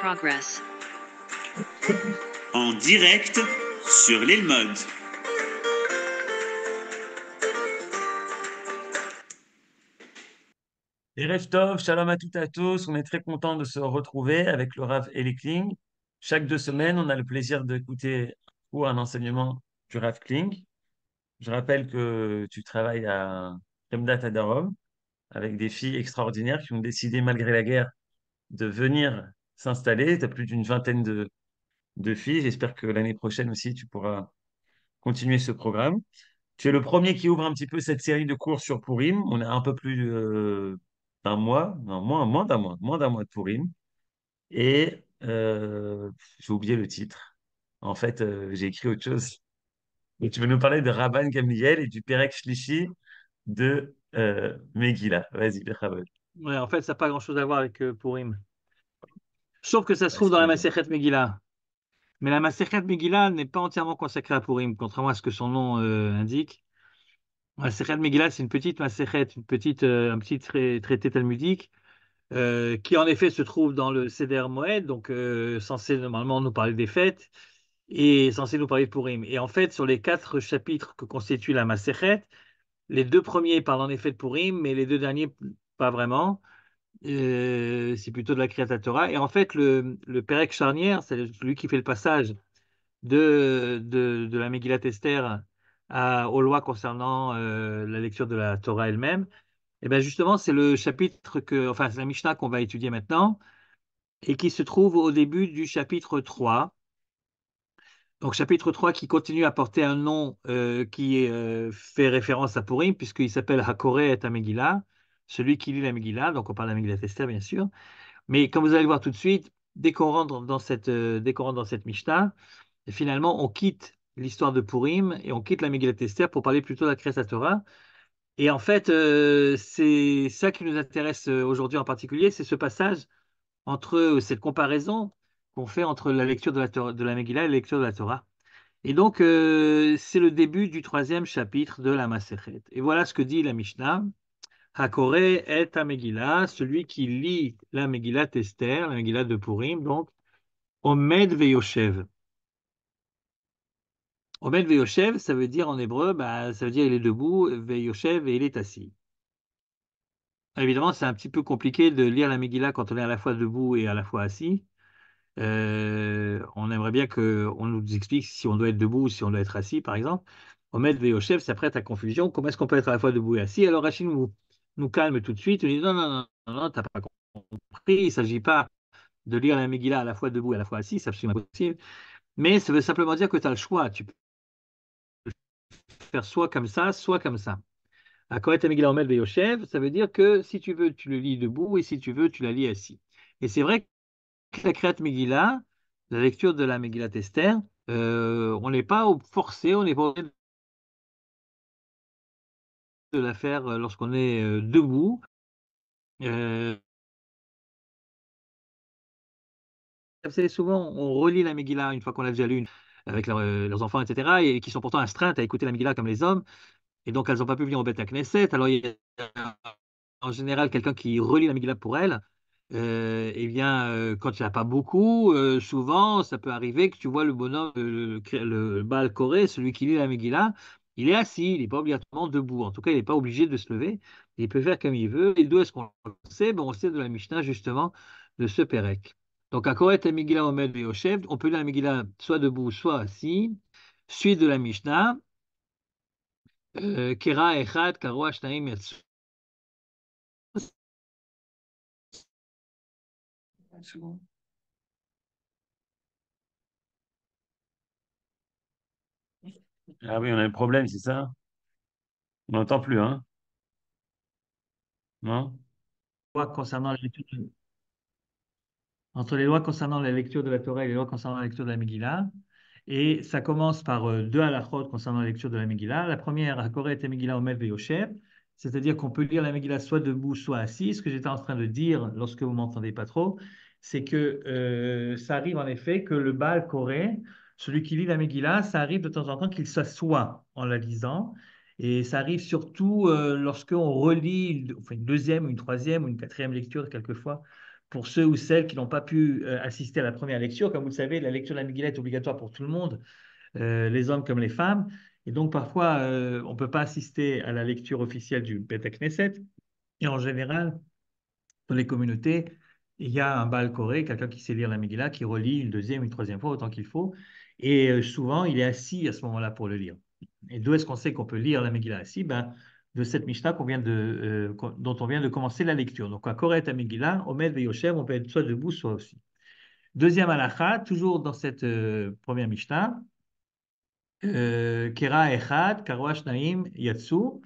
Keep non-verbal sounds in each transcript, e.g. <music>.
progress. En direct sur l'île mode. Et Reftov, shalom à toutes et à tous. On est très content de se retrouver avec le Rav les Kling. Chaque deux semaines, on a le plaisir d'écouter ou un enseignement du Rav Kling. Je rappelle que tu travailles à Remdat Adarom avec des filles extraordinaires qui ont décidé, malgré la guerre, de venir s'installer. Tu as plus d'une vingtaine de, filles. J'espère que l'année prochaine aussi, tu pourras continuer ce programme. Tu es le premier qui ouvre un petit peu cette série de cours sur Pourim. On a un peu plus euh, d'un mois, non, moins, d'un mois, moins d'un mois de Pourim. Et euh, j'ai oublié le titre. En fait, euh, j'ai écrit autre chose. mais tu veux nous parler de Rabban Gamliel et du Perek Shlishi de Megila. Vas-y, Rabban. Ouais, en fait, ça n'a pas grand-chose à voir avec Pourim. Sauf que ça se trouve dans la Maserhet Megillah. Mais la Maserhet Megillah n'est pas entièrement consacrée à Purim, contrairement à ce que son nom euh, indique. indique. Maserhet Megillah, c'est une petite Maserhet, une petite, euh, un petit traité talmudique euh, qui en effet se trouve dans le Seder Moed, donc censé normalement nous parler des fêtes et censé nous parler de Purim. Et en fait, sur les quatre chapitres que constitue la Maserhet, les deux premiers parlent en effet de Purim, mais les deux derniers, pas vraiment. Euh, c'est plutôt de la la Torah. Et en fait, le, le charnière, c'est lui qui fait le passage de, de, la Megillat Esther aux lois concernant euh, la lecture de la Torah elle-même, et eh bien justement, c'est le chapitre que, enfin, c'est la Mishnah qu'on va étudier maintenant et qui se trouve au début du chapitre 3. Donc, chapitre 3 qui continue à porter un nom euh, qui fait référence à Purim, puisqu'il s'appelle Hakore et Megillah celui qui lit la Megillah, donc on parle de la Megillah Tester, bien sûr, mais comme vous allez voir tout de suite, dès qu'on rentre dans cette, euh, dans cette Mishnah, finalement on quitte l'histoire de Purim et on quitte la Megillah Tester pour parler plutôt de la la Torah. Et en fait, euh, c'est ça qui nous intéresse euh, aujourd'hui en particulier, c'est ce passage entre cette comparaison qu'on fait entre la lecture de la, de la Megillah et la lecture de la Torah. Et donc, c'est le début du troisième chapitre de la Maseret. Et voilà ce que dit la Mishnah. Hakore est Megillah, celui qui lit la Megillah Tester, la Megillah de Purim, donc Omed Veyoshev. Omed Veyoshev, ça veut dire en hébreu, bah, ça veut dire il est debout, Veyoshev et il est assis. Évidemment, c'est un petit peu compliqué de lire la Megillah quand on est à la fois debout et à la fois assis. Euh, on aimerait bien qu'on nous explique si on doit être debout ou si on doit être assis, par exemple. Omed Veyoshev, ça prête à confusion. Comment est-ce qu'on peut être à la fois debout et assis Alors Rachid nous calme tout de suite, nous dit non, non, non, non, n'as pas compris, il ne s'agit pas de lire la Megillah à la fois debout et à la fois assis, c'est absolument impossible. Mais ça veut simplement dire que tu as le choix. Tu peux faire soit comme ça, soit comme ça. À Megillah au Beyoshev, ça veut dire que si tu veux, tu le lis debout et si tu veux, tu la lis assis. Et c'est vrai que la Créate Megillah, la lecture de la Megillah Tester, euh, on n'est pas forcé, on n'est pas obligé de la faire lorsqu'on est debout. souvent, on relie la Megillah une fois qu'on l'a déjà l'une, avec leurs enfants, etc., et qui sont pourtant astreintes à écouter la Megillah comme les hommes. Et donc, elles n'ont pas pu venir au à Knesset. Alors, il y a en général quelqu'un qui relie la Megillah pour elles. eh bien, quand il n'y a pas beaucoup, souvent, ça peut arriver que tu vois le bonhomme, le, le, Baal celui qui lit la Megillah, il est assis, il n'est pas obligatoirement debout. En tout cas, il n'est pas obligé de se lever. Il peut faire comme il veut. Et d'où est-ce qu'on le sait ben, On sait de la Mishnah, justement, de ce Pérec. Donc, à Koret, Amigila, Omed et on peut lire la soit debout, soit assis. Suite de la Mishnah, euh, Kera Echad, Karo Yatsu. Ah oui, on a un problème, c'est ça? On n'entend plus, hein? Non? Entre les lois concernant la lecture de la Torah et les lois concernant la lecture de la Megillah. Et ça commence par à euh, deux halachot concernant la lecture de la Megillah. La première, à et Megillah Omer Yoshev, c'est-à-dire qu'on peut lire la Megillah soit debout, soit assis. Ce que j'étais en train de dire lorsque vous m'entendez pas trop, c'est que euh, ça arrive en effet que le Baal Corée celui qui lit la Megillah, ça arrive de temps en temps qu'il s'assoit en la lisant. Et ça arrive surtout euh, lorsqu'on relit une deuxième, une troisième ou une quatrième lecture quelquefois. Pour ceux ou celles qui n'ont pas pu euh, assister à la première lecture, comme vous le savez, la lecture de la Megillah est obligatoire pour tout le monde, euh, les hommes comme les femmes. Et donc parfois, on ne peut pas assister à la lecture officielle du Beta Knesset. Et en général, dans les communautés, il y a un bal coré, quelqu'un qui sait lire la Megillah, qui relit une deuxième, une troisième fois autant qu'il faut. Et euh, souvent, il est assis à ce moment-là pour le lire. Et d'où est-ce qu'on sait qu'on peut lire la Megillah assis ben, De cette Mishnah vient de, euh, dont on vient de commencer la lecture. Donc, à Koret, à Megillah, Omed, Yoshev, on peut être soit debout, soit aussi. Deuxième halacha, toujours dans cette euh, première Mishnah. Kera Echad, Karwash Naim, Yatsu.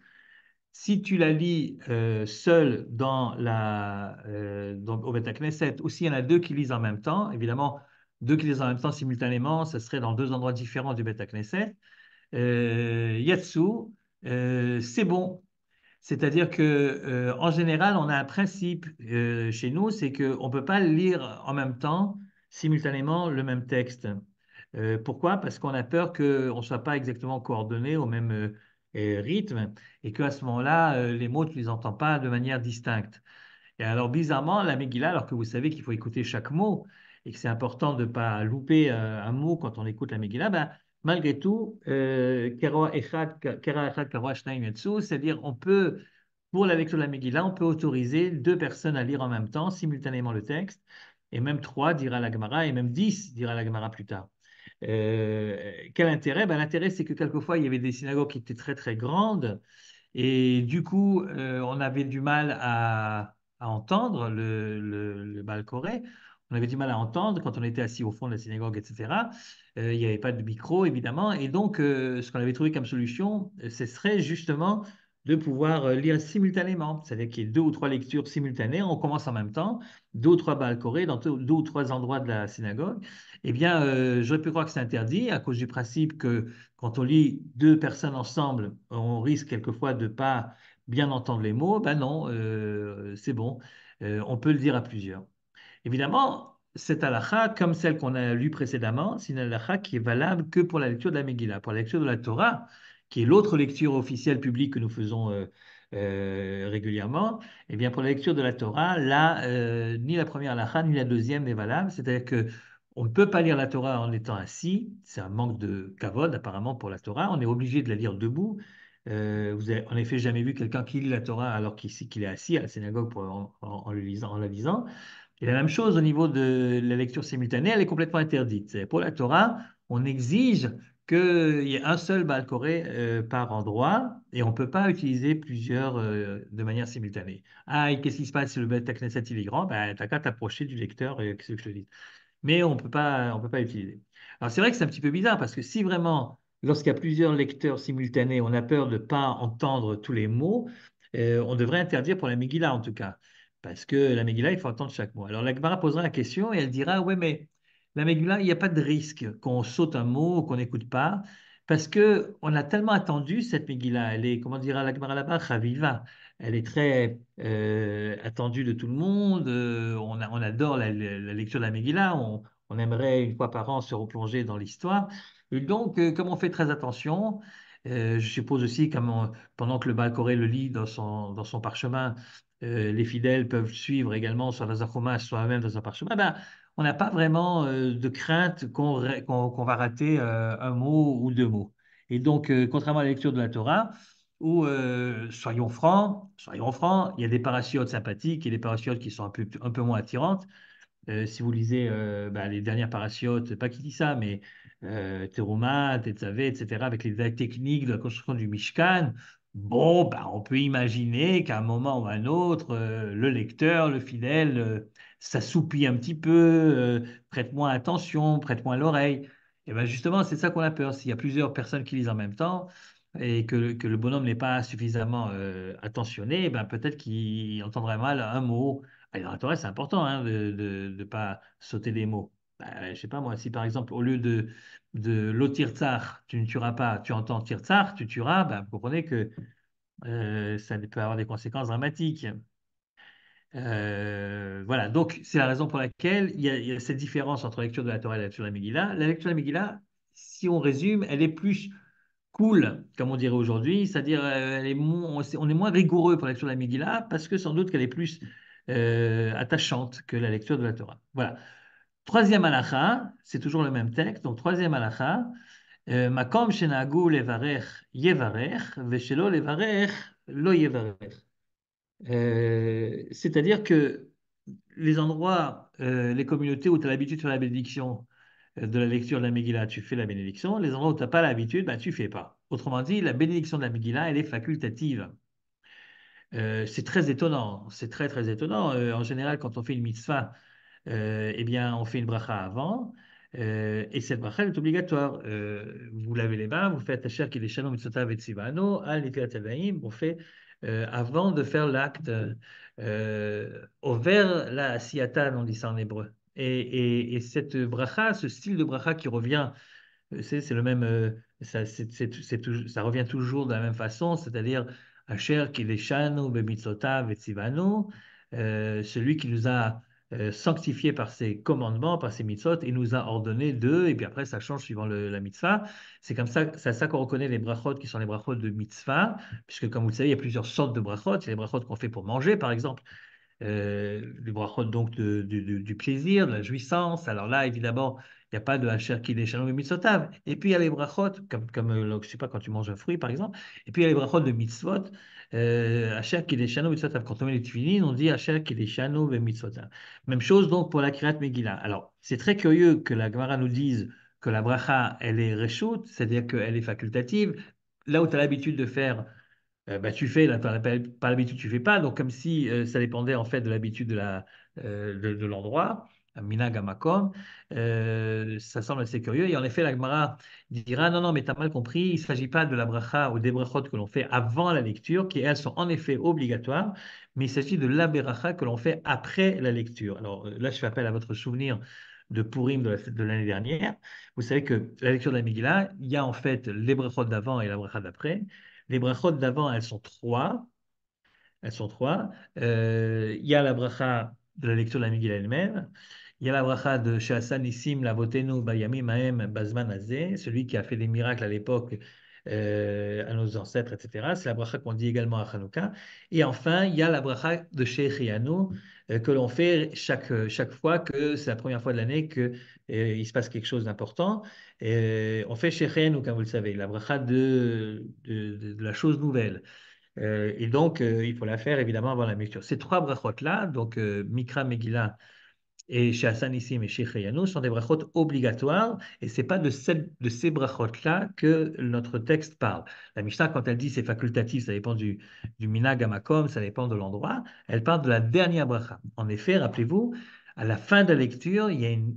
Si tu la lis seule dans la, euh, dans, au Knesset, ou s'il y en a deux qui lisent en même temps, évidemment, deux les en même temps simultanément, ce serait dans deux endroits différents du Beta Knesset. Euh, Yatsu, euh, c'est bon. C'est-à-dire que euh, en général, on a un principe chez nous, c'est qu'on ne peut pas lire en même temps, simultanément, le même texte. pourquoi Parce qu'on a peur qu'on ne soit pas exactement coordonné au même rythme et qu'à ce moment-là, les mots, tu ne les entends pas de manière distincte. Et alors, bizarrement, la Megillah, alors que vous savez qu'il faut écouter chaque mot, et que c'est important de ne pas louper euh, un mot quand on écoute la Megillah, ben, malgré tout, euh, c'est-à-dire on peut, pour la lecture de la Megillah, on peut autoriser deux personnes à lire en même temps, simultanément le texte, et même trois, dira la Gemara, et même dix, dira la Gemara plus tard. Euh, quel intérêt ben, L'intérêt, c'est que quelquefois, il y avait des synagogues qui étaient très, très grandes, et du coup, on avait du mal à, entendre le, le, Bal on avait du mal à entendre quand on était assis au fond de la synagogue, etc. Euh, il n'y avait pas de micro, évidemment. Et donc, euh, ce qu'on avait trouvé comme solution, euh, ce serait justement de pouvoir lire simultanément, c'est-à-dire qu'il y ait deux ou trois lectures simultanées, on commence en même temps, deux ou trois à dans deux, ou trois endroits de la synagogue, eh bien, j'aurais pu croire que c'est interdit à cause du principe que quand on lit deux personnes ensemble, on risque quelquefois de ne pas bien entendre les mots. Ben non, c'est bon, on peut le dire à plusieurs. Évidemment, cette halakha, comme celle qu'on a lue précédemment, c'est une halakha qui est valable que pour la lecture de la Megillah. Pour la lecture de la Torah, qui est l'autre lecture officielle publique que nous faisons euh, euh, régulièrement, eh bien pour la lecture de la Torah, euh, ni la première halakha, ni la deuxième n'est valable. C'est-à-dire que on ne peut pas lire la Torah en étant assis. C'est un manque de kavod, apparemment, pour la Torah. On est obligé de la lire debout. vous n'avez en effet jamais vu quelqu'un qui lit la Torah alors qu'il est assis à la synagogue pour, en, en, la lisant. Et la même chose au niveau de la lecture simultanée, elle est complètement interdite. Pour la Torah, on exige qu'il y ait un seul Baal euh, par endroit et on ne peut pas utiliser plusieurs euh, de manière simultanée. Ah, et qu'est-ce qui se passe si le Baal Knesset il est grand ben, T'as qu'à t'approcher du lecteur, et quest ce que je te dis. Mais on ne peut pas l'utiliser. Alors c'est vrai que c'est un petit peu bizarre parce que si vraiment, lorsqu'il y a plusieurs lecteurs simultanés, on a peur de ne pas entendre tous les mots, euh, on devrait interdire pour la Megillah en tout cas. Parce que la Megillah, il faut attendre chaque mois. Alors la Gemara posera la question et elle dira Ouais, mais la Megillah, il n'y a pas de risque qu'on saute un mot qu'on n'écoute pas. Parce que on a tellement attendu cette Megillah. Elle est, comment dira la Gemara là-bas Elle est très euh, attendue de tout le monde. Euh, on, adore la, lecture de la Megillah. On, aimerait une fois par an se replonger dans l'histoire. Donc, euh, comme on fait très attention, euh, je suppose aussi, que pendant que le Malcoré le lit dans son, dans son parchemin, euh, les fidèles peuvent suivre également sur la Zarkoma, soit même dans un parchemin. Eh ben, on n'a pas vraiment euh, de crainte qu'on va rater un mot ou deux mots. Et donc, contrairement à la lecture de la Torah, où, soyons francs, soyons francs, il y a des parachutes sympathiques et des parachutes qui sont un peu, moins attirantes. si vous lisez ben, les dernières parachutes, pas qui dit ça, mais euh, etc., avec les techniques de la construction du Mishkan, bon, ben, on peut imaginer qu'à un moment ou à un autre, euh, le lecteur, le fidèle, euh, s'assoupit un petit peu, euh, prête moins attention, prête moins l'oreille. Et eh bien justement, c'est ça qu'on a peur. S'il y a plusieurs personnes qui lisent en même temps et que, le bonhomme n'est pas suffisamment attentionné, eh ben peut-être qu'il entendrait mal un mot. Alors, c'est important hein, de ne pas sauter des mots. Je ben, je sais pas moi, si par exemple, au lieu de, de tsar tu ne tueras pas, tu entends tirtsar, tu tueras, ben, vous comprenez que euh, ça peut avoir des conséquences dramatiques. Euh, voilà, donc c'est la raison pour laquelle il y, a, cette différence entre lecture de la Torah et la lecture de la Megillah. La lecture de la Megillah, si on résume, elle est plus cool, comme on dirait aujourd'hui, c'est-à-dire euh, on est moins rigoureux pour la lecture de la Megillah parce que sans doute qu'elle est plus attachante que la lecture de la Torah. Voilà. Troisième halacha, c'est toujours le même texte, donc troisième halacha, euh, Makom euh, C'est-à-dire que les endroits, euh, les communautés où tu as l'habitude de faire la bénédiction de la lecture de la Megillah, tu fais la bénédiction. Les endroits où tu n'as pas l'habitude, bah, tu ne fais pas. Autrement dit, la bénédiction de la Megillah, elle est facultative. c'est très étonnant, c'est très très étonnant. en général, quand on fait une mitzvah, et euh, eh bien, on fait une bracha avant. Euh, et cette bracha est obligatoire. Euh, vous lavez les mains, vous faites Asher et Al on fait avant de faire l'acte au vers la siyatan, on dit ça en hébreu. Et, et, cette bracha, ce style de bracha qui revient, c'est le même, ça, ça revient toujours de la même façon, c'est-à-dire Asher qui Shalom et celui qui nous a euh, sanctifié par ses commandements, par ses mitzvot, il nous a ordonné deux, et puis après ça change suivant la mitzvah. C'est comme ça, c'est ça qu'on reconnaît les brachot qui sont les brachot de mitzvah, puisque comme vous le savez, il y a plusieurs sortes de brachot. Il y a les brachot qu'on fait pour manger, par exemple, euh, les brachot donc du plaisir, de la jouissance. Alors là, évidemment, il n'y a pas de hacher qui et mitzvotav ». Et puis il y a les brachot, comme, euh, je sais quand tu manges un fruit par exemple. Et puis il y a les brachot de Mitzvot, euh, Asher qui mitzvotav ». Quand on met les tefillin, on dit hacher qui mitzvotav ». Même chose donc pour la Kirat Megillah. Alors c'est très curieux que la Gemara nous dise que la bracha, elle est reshut c'est-à-dire qu'elle est facultative. Là où tu as l'habitude de faire euh, bah, tu fais, là, par, l'habitude, tu fais pas. Donc, comme si ça dépendait en fait de l'habitude de l'endroit. Minagamakom, euh, ça semble assez curieux. Et en effet, l'Agmara dira Non, non, mais tu as mal compris, il ne s'agit pas de la bracha ou des brachot que l'on fait avant la lecture, qui elles sont en effet obligatoires, mais il s'agit de la bracha que l'on fait après la lecture. Alors euh, là, je fais appel à votre souvenir de Purim de l'année dernière. Vous savez que la lecture de la Megillah, il y a en fait les brachot d'avant et la bracha d'après. Les brachot d'avant, elles sont trois. Elles sont trois. Euh, il y a la bracha de la lecture de la Megillah elle-même. Il y a la bracha de Shehassan la Votenu Bayami, Mahem, Bazman, Azé, celui qui a fait des miracles à l'époque euh, à nos ancêtres, etc. C'est la bracha qu'on dit également à Hanouka. Et enfin, il y a la bracha de Sheikh euh, que l'on fait euh, chaque, fois que c'est la première fois de l'année qu'il se passe quelque chose d'important. on fait Sheikh comme vous le savez, la bracha de, de, la chose nouvelle. et donc, il faut la faire évidemment avant la mixture. Ces trois brachotes là donc Mikra, Megillah, et chez Hassan ici, et chez sont des brachot obligatoires, et c'est pas de, de ces brachot-là que notre texte parle. La Mishnah, quand elle dit c'est facultatif, ça dépend du, du minag amakom, ça dépend de l'endroit, elle parle de la dernière bracha. En effet, rappelez-vous, à la fin de la lecture, il y a une,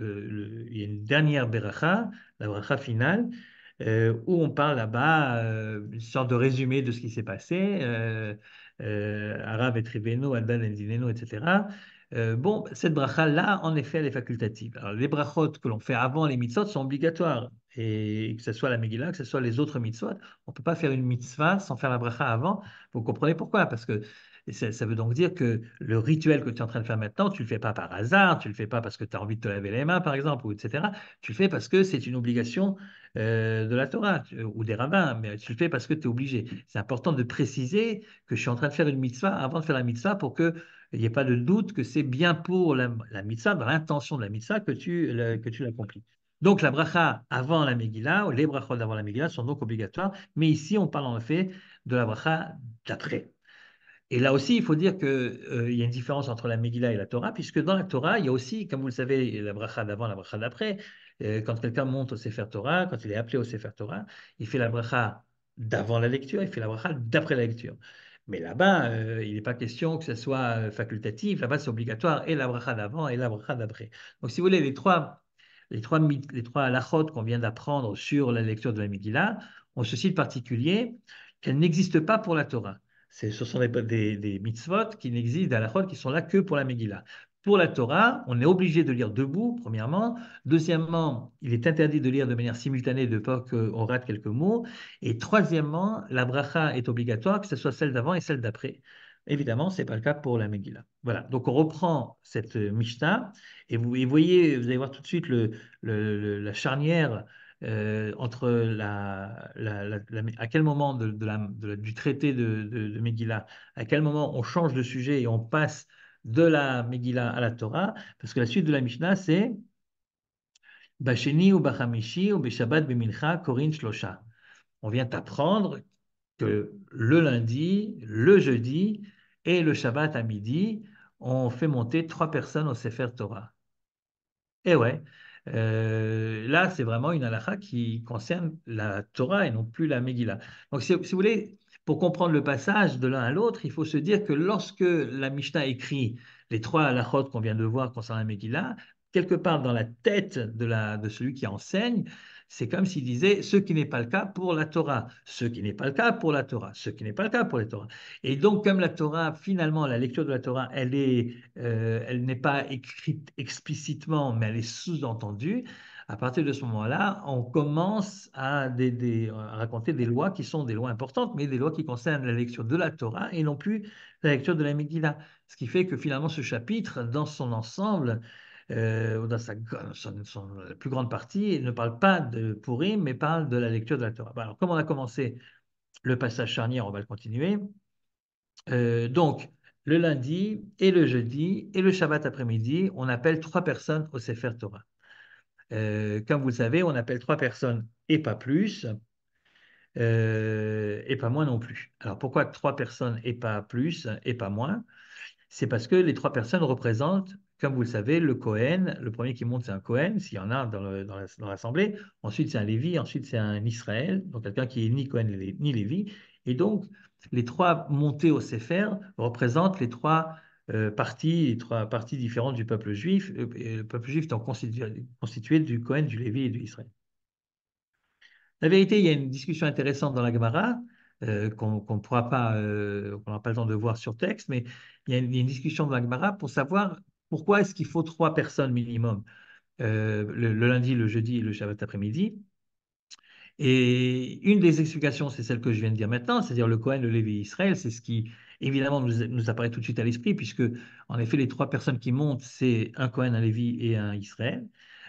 euh, une dernière bracha, la bracha finale, euh, où on parle là-bas, euh, une sorte de résumé de ce qui s'est passé, Arabe et Tribeno, Alban et Dineno, etc., euh, bon, cette bracha-là, en effet, elle est facultative. Alors, les brachot que l'on fait avant les mitzvot sont obligatoires. Et que ce soit la Megillah, que ce soit les autres mitzvot, on ne peut pas faire une mitzvah sans faire la bracha avant. Vous comprenez pourquoi Parce que ça, veut donc dire que le rituel que tu es en train de faire maintenant, tu ne le fais pas par hasard, tu ne le fais pas parce que tu as envie de te laver les mains, par exemple, etc. Tu le fais parce que c'est une obligation euh, de la Torah ou des rabbins, mais tu le fais parce que tu es obligé. C'est important de préciser que je suis en train de faire une mitzvah avant de faire la mitzvah pour que il n'y a pas de doute que c'est bien pour la, la dans l'intention de la mitzvah, que tu, l'accomplis. Donc la bracha avant la Megillah, ou les brachas d'avant la Megillah sont donc obligatoires, mais ici on parle en effet de la bracha d'après. Et là aussi, il faut dire qu'il euh, y a une différence entre la Megillah et la Torah, puisque dans la Torah, il y a aussi, comme vous le savez, la bracha d'avant, la bracha d'après. Euh, quand quelqu'un monte au Sefer Torah, quand il est appelé au Sefer Torah, il fait la bracha d'avant la lecture, il fait la bracha d'après la lecture. Mais là-bas, euh, il n'est pas question que ce soit euh, facultatif. Là-bas, c'est obligatoire et la d'avant et la d'après. Donc, si vous voulez, les trois, les trois, les trois qu'on vient d'apprendre sur la lecture de la Megillah ont ceci de particulier qu'elles n'existent pas pour la Torah. Ce sont des, des, mitzvot qui n'existent, des halachotes qui sont là que pour la Megillah pour la Torah, on est obligé de lire debout, premièrement. Deuxièmement, il est interdit de lire de manière simultanée de peur qu'on rate quelques mots. Et troisièmement, la bracha est obligatoire, que ce soit celle d'avant et celle d'après. Évidemment, ce n'est pas le cas pour la Megillah. Voilà, donc on reprend cette euh, Mishnah et vous voyez, vous allez voir tout de suite la charnière euh, entre la, à quel moment de, du traité de, de, Megillah, à quel moment on change de sujet et on passe de la Megillah à la Torah, parce que la suite de la Mishnah, c'est ou ou Korin On vient d'apprendre que le lundi, le jeudi et le Shabbat à midi, on fait monter trois personnes au Sefer Torah. Et eh ouais, euh, là, c'est vraiment une halakha qui concerne la Torah et non plus la Megillah. Donc, si vous voulez, pour comprendre le passage de l'un à l'autre, il faut se dire que lorsque la Mishnah écrit les trois halachot qu'on vient de voir concernant la Megillah, quelque part dans la tête de, celui qui enseigne, c'est comme s'il disait ce qui n'est pas le cas pour la Torah, ce qui n'est pas le cas pour la Torah, ce qui n'est pas le cas pour la Torah. Et donc, comme la Torah, finalement, la lecture de la Torah, elle euh, n'est pas écrite explicitement, mais elle est sous-entendue à partir de ce moment-là, on commence à, raconter des lois qui sont des lois importantes, mais des lois qui concernent la lecture de la Torah et non plus la lecture de la Megillah. Ce qui fait que finalement, ce chapitre, dans son ensemble, euh, dans sa plus grande partie, ne parle pas de Purim, mais parle de la lecture de la Torah. Alors, comme on a commencé le passage charnière, on va le continuer. Euh, donc, le lundi et le jeudi et le Shabbat après-midi, on appelle trois personnes au Sefer Torah. Euh, comme vous le savez, on appelle trois personnes et pas plus, euh, et pas moins non plus. Alors pourquoi trois personnes et pas plus et pas moins C'est parce que les trois personnes représentent, comme vous le savez, le Cohen. Le premier qui monte, c'est un Cohen, s'il y en a dans l'Assemblée. Ensuite, c'est un Lévi. Ensuite, c'est un Israël, donc quelqu'un qui est ni Cohen ni Lévi. Et donc, les trois montées au Sefer représentent les trois euh, trois parties différentes du peuple juif, euh, et le peuple juif étant constitué, constitué du Cohen, du Lévi et du Israël. La vérité, il y a une discussion intéressante dans la Gemara, euh, qu'on pourra pas, on n'a n'aura pas le temps de voir sur texte, mais il y a une, discussion dans la Gemara pour savoir pourquoi est-ce qu'il faut trois personnes minimum le, lundi, le jeudi et le Shabbat après-midi. Et une des explications, c'est celle que je viens de dire maintenant, c'est-à-dire le Cohen, le Lévi et Israël, c'est ce qui évidemment, nous, nous apparaît tout de suite à l'esprit, puisque, en effet, les trois personnes qui montent, c'est un Cohen, un Lévi et un Israël.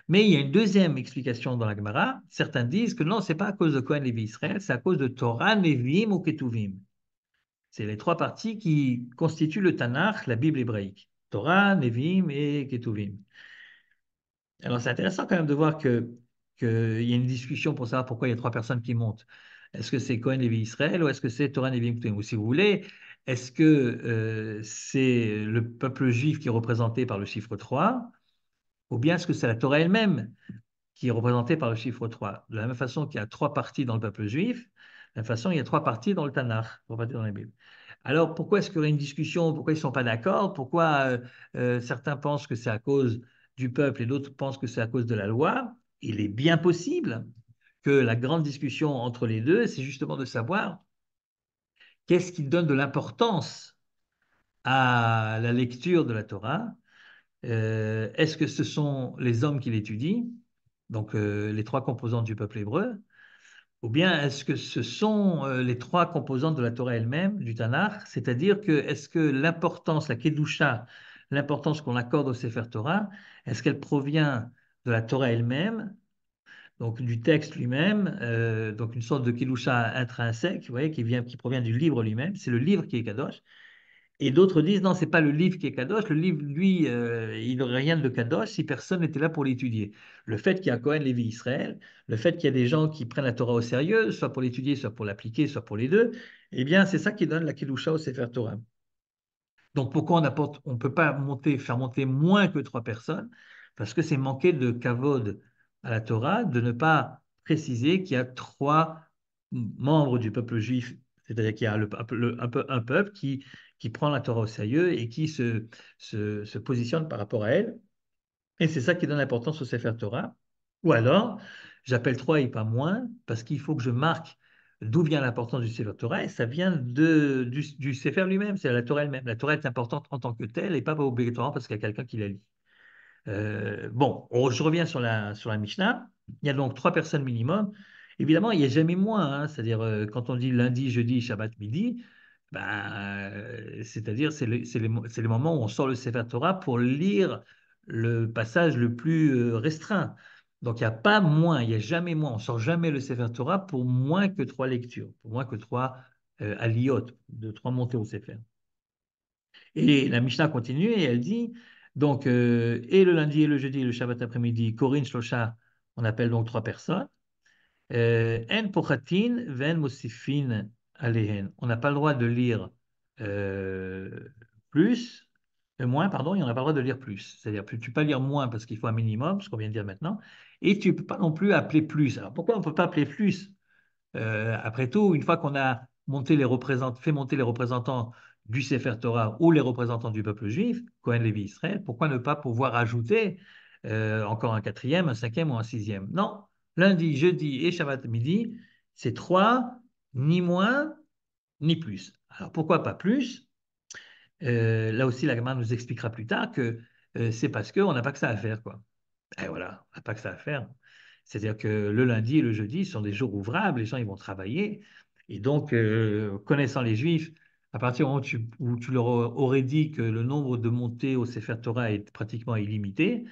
Mais il y a une deuxième explication dans la Gemara. Certains disent que non, c'est pas à cause de Cohen, Lévi, Israël, c'est à cause de Torah, Neviim ou Ketuvim. C'est les trois parties qui constituent le Tanakh, la Bible hébraïque. Torah, Neviim et Ketuvim. Alors c'est intéressant quand même de voir que qu'il y a une discussion pour savoir pourquoi il y a trois personnes qui montent. Est-ce que c'est Cohen, Lévi, Israël ou est-ce que c'est Torah, Lévi, Ketuvim Ou si vous voulez, est-ce que euh, c'est le peuple juif qui est représenté par le chiffre 3 ou bien est-ce que c'est la Torah elle-même qui est représentée par le chiffre 3 De la même façon qu'il y a trois parties dans le peuple juif, de la même façon il y a trois parties dans le Tanakh, dans la Bible. Alors pourquoi est-ce qu'il y aurait une discussion Pourquoi ils ne sont pas d'accord Pourquoi euh, euh, certains pensent que c'est à cause du peuple et d'autres pensent que c'est à cause de la loi Il est bien possible que la grande discussion entre les deux, c'est justement de savoir Qu'est-ce qui donne de l'importance à la lecture de la Torah euh, Est-ce que ce sont les hommes qui l'étudient, donc euh, les trois composantes du peuple hébreu, ou bien est-ce que ce sont euh, les trois composantes de la Torah elle-même, du Tanakh C'est-à-dire que est-ce que l'importance, la Kedusha, l'importance qu'on accorde au Sefer Torah, est-ce qu'elle provient de la Torah elle-même donc du texte lui-même, euh, donc une sorte de kilusha intrinsèque, vous voyez, qui, vient, qui provient du livre lui-même. C'est le livre qui est kadosh. Et d'autres disent non, c'est pas le livre qui est kadosh. Le livre, lui, euh, il n'aurait rien de kadosh si personne n'était là pour l'étudier. Le fait qu'il y a un Cohen Lévi Israël, le fait qu'il y a des gens qui prennent la Torah au sérieux, soit pour l'étudier, soit pour l'appliquer, soit pour les deux, eh bien, c'est ça qui donne la kilusha au Sefer Torah. Donc pourquoi on ne on peut pas monter, faire monter moins que trois personnes Parce que c'est manquer de kavod à la Torah de ne pas préciser qu'il y a trois membres du peuple juif, c'est-à-dire qu'il y a un, peuple qui, qui prend la Torah au sérieux et qui se, se, positionne par rapport à elle. Et c'est ça qui donne l'importance au Sefer Torah. Ou alors, j'appelle trois et pas moins, parce qu'il faut que je marque d'où vient l'importance du Sefer Torah, et ça vient de, du, du Sefer lui-même, c'est la Torah elle-même. La Torah est importante en tant que telle et pas obligatoirement parce qu'il y a quelqu'un qui la lit. Euh, bon, je reviens sur la, sur Mishnah. Il y a donc trois personnes minimum. Évidemment, il n'y a jamais moins. Hein. c'est-à-dire, euh, quand on dit lundi, jeudi, Shabbat, midi, ben, euh, c'est-à-dire, c'est le, moment les, où on sort le Sefer Torah pour lire le passage le plus restreint. Donc, il n'y a pas moins, il n'y a jamais moins. On sort jamais le Sefer Torah pour moins que trois lectures, pour moins que trois aliotes, de trois montées au Sefer. Et la Mishnah continue et elle dit donc, euh, et le lundi, et le jeudi, et le Shabbat après-midi, Corinne Shlosha, on appelle donc trois personnes. Euh, en pochatin, ven alehen. On n'a pas le droit de lire euh, plus, moins, pardon, et on n'a pas le droit de lire plus. C'est-à-dire, tu peux pas lire moins parce qu'il faut un minimum, ce qu'on vient de dire maintenant, et tu ne peux pas non plus appeler plus. Alors, pourquoi on ne peut pas appeler plus Après tout, une fois qu'on a monté les représentants, fait monter les représentants du Sefer Torah ou les représentants du peuple juif, Cohen, Lévi, Israël, pourquoi ne pas pouvoir ajouter euh, encore un quatrième, un cinquième ou un sixième Non, lundi, jeudi et Shabbat midi, c'est trois, ni moins, ni plus. Alors pourquoi pas plus euh, Là aussi, la gamin nous expliquera plus tard que euh, c'est parce qu'on n'a pas que ça à faire. Quoi. Et eh voilà, on n'a pas que ça à faire. C'est-à-dire que le lundi et le jeudi sont des jours ouvrables, les gens ils vont travailler. Et donc, connaissant les juifs, à partir du moment où tu, leur aurais dit que le nombre de montées au Sefer Torah est pratiquement illimité,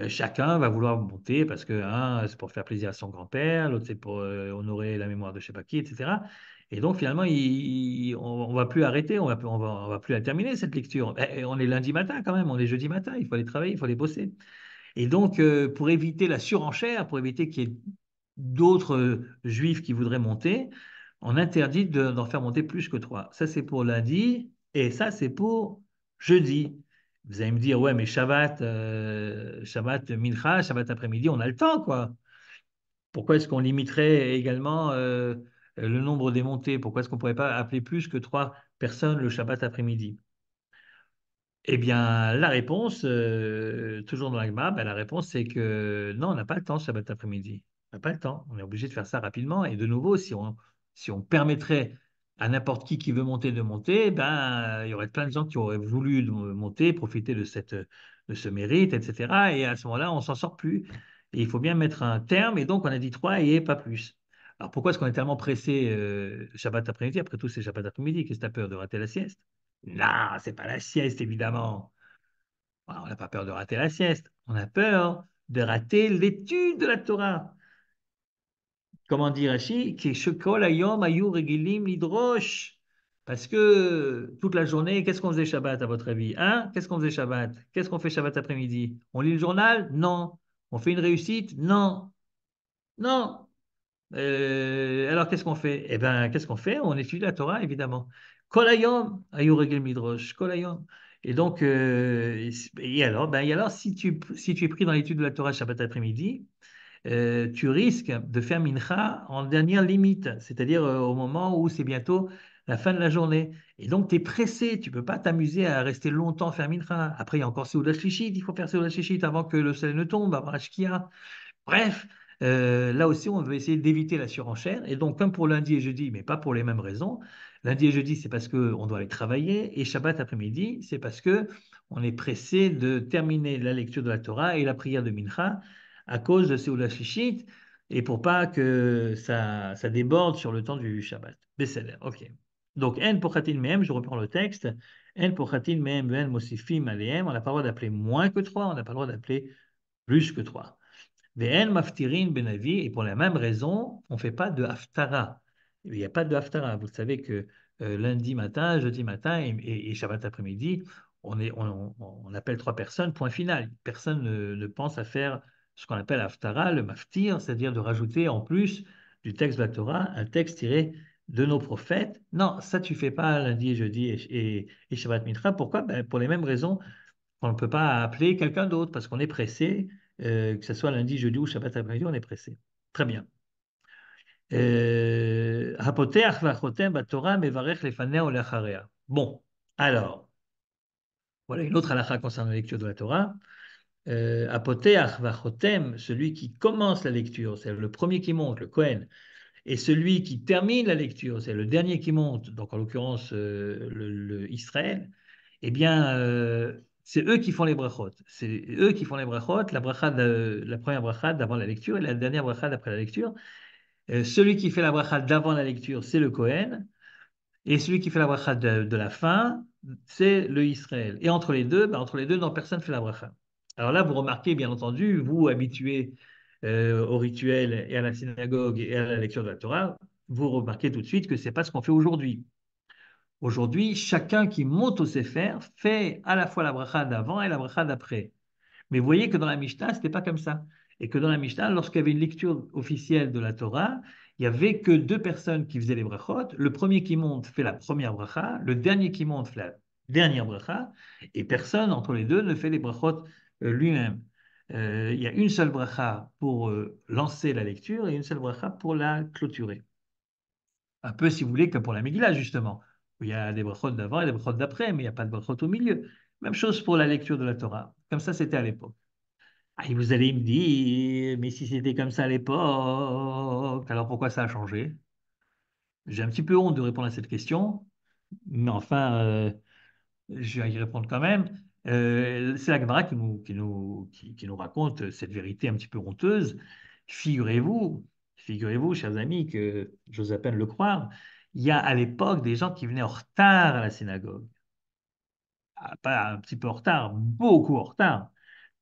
euh, chacun va vouloir monter parce que un, hein, c'est pour faire plaisir à son grand-père, l'autre, c'est pour euh, honorer la mémoire de je sais pas qui, etc. Et donc, finalement, on ne va plus arrêter, on va, va, plus la terminer, cette lecture. Eh, eh, on est lundi matin quand même, on est jeudi matin, il faut aller travailler, il faut aller bosser. Et donc, euh, pour éviter la surenchère, pour éviter qu'il y ait d'autres juifs qui voudraient monter, on interdit d'en faire monter plus que trois. Ça, c'est pour lundi et ça, c'est pour jeudi. Vous allez me dire, ouais, mais Shabbat, euh, Shabbat Mincha, Shabbat après-midi, on a le temps, quoi. Pourquoi est-ce qu'on limiterait également euh, le nombre des montées Pourquoi est-ce qu'on ne pourrait pas appeler plus que trois personnes le Shabbat après-midi Eh bien, la réponse, euh, toujours dans l'agma, ben, la réponse c'est que non, on n'a pas le temps Shabbat après-midi. On n'a pas le temps. On est obligé de faire ça rapidement. Et de nouveau, si on, si on permettrait à n'importe qui qui veut monter de monter, ben, il y aurait plein de gens qui auraient voulu monter, profiter de, de ce mérite, etc. Et à ce moment-là, on s'en sort plus. Et il faut bien mettre un terme. Et donc, on a dit trois et pas plus. Alors, pourquoi est-ce qu'on est tellement pressé le euh, Shabbat après-midi Après tout, c'est Shabbat après-midi. Qu'est-ce que tu as peur de rater la sieste Non, c'est pas la sieste, évidemment. Ah, on n'a pas peur de rater la sieste. On a peur de rater l'étude de la Torah comment dire? Parce que toute la journée, qu'est-ce qu'on faisait Shabbat à votre avis Hein Qu'est-ce qu'on faisait Shabbat Qu'est-ce qu'on fait Shabbat après-midi On lit le journal Non. On fait une réussite Non. Non. Euh, alors qu'est-ce qu'on fait Eh bien, qu'est-ce qu'on fait On étudie la Torah, évidemment. Et donc, euh, et alors, ben, alors si, tu, si tu es pris dans l'étude de la Torah Shabbat après-midi, euh, tu risques de faire mincha en dernière limite, c'est-à-dire euh, au moment où c'est bientôt la fin de la journée. Et donc, tu es pressé, tu ne peux pas t'amuser à rester longtemps faire mincha. Après, il y a encore Seouda Shishit, il faut faire Seouda Shishit avant que le soleil ne tombe, avant Ashkia. Bref, euh, là aussi, on veut essayer d'éviter la surenchère. Et donc, comme pour lundi et jeudi, mais pas pour les mêmes raisons, lundi et jeudi, c'est parce qu'on doit aller travailler, et Shabbat après-midi, c'est parce que on est pressé de terminer la lecture de la Torah et la prière de Mincha, à cause de la Shishit et pour pas que ça, ça déborde sur le temps du Shabbat. ok. Donc, En Pochatin Mehem, je reprends le texte. En Pochatin Mehem, En Mosifim Alehem, on n'a pas le droit d'appeler moins que trois, on n'a pas le droit d'appeler plus que trois. En Maftirin Benavi, et pour la même raison, on ne fait pas de Haftara. Il n'y a pas de Haftara. Vous savez que euh, lundi matin, jeudi matin et, Shabbat après-midi, on, on, on, appelle trois personnes, point final. Personne ne pense à faire ce qu'on appelle Haftara, le maftir, c'est-à-dire de rajouter en plus du texte de la Torah un texte tiré de nos prophètes. Non, ça tu fais pas lundi, jeudi et, et, et Shabbat Mitra. Pourquoi ben, Pour les mêmes raisons qu'on ne peut pas appeler quelqu'un d'autre parce qu'on est pressé, euh, que ce soit lundi, jeudi ou Shabbat après on est pressé. Très bien. Euh, bon, alors, voilà une autre halakha concernant la lecture de la Torah. Euh, Apoteach vachotem, celui qui commence la lecture, c'est le premier qui monte, le Kohen, et celui qui termine la lecture, c'est le dernier qui monte, donc en l'occurrence euh, le, Israël, eh bien, euh, c'est eux qui font les brachot. C'est eux qui font les brachot, la, bracha de, la première bracha d'avant la lecture et la dernière bracha d'après la lecture. celui qui fait la bracha d'avant la lecture, c'est le Kohen, et celui qui fait la bracha de, la fin, c'est le Israël. Et entre les deux, ben, entre les deux, non, personne ne fait la bracha. Alors là, vous remarquez, bien entendu, vous habitués euh, au rituel et à la synagogue et à la lecture de la Torah, vous remarquez tout de suite que ce n'est pas ce qu'on fait aujourd'hui. Aujourd'hui, chacun qui monte au Sefer fait à la fois la bracha d'avant et la bracha d'après. Mais vous voyez que dans la Mishnah, ce n'était pas comme ça. Et que dans la Mishnah, lorsqu'il y avait une lecture officielle de la Torah, il n'y avait que deux personnes qui faisaient les brachot. Le premier qui monte fait la première bracha, le dernier qui monte fait la dernière bracha, et personne entre les deux ne fait les brachot euh, lui-même. Euh, il y a une seule bracha pour euh, lancer la lecture et une seule bracha pour la clôturer. Un peu, si vous voulez, comme pour la Megillah, justement, il y a des brachot d'avant et des brachot d'après, mais il n'y a pas de brachot au milieu. Même chose pour la lecture de la Torah. Comme ça, c'était à l'époque. Ah, et vous allez me dire, mais si c'était comme ça à l'époque, alors pourquoi ça a changé J'ai un petit peu honte de répondre à cette question, mais enfin, je vais y répondre quand même. Euh, c'est la Gemara qui nous, raconte cette vérité un petit peu honteuse. Figurez-vous, figurez-vous, chers amis, que j'ose à peine le croire, il y a à l'époque des gens qui venaient en retard à la synagogue. Ah, pas un petit peu en retard, beaucoup en retard.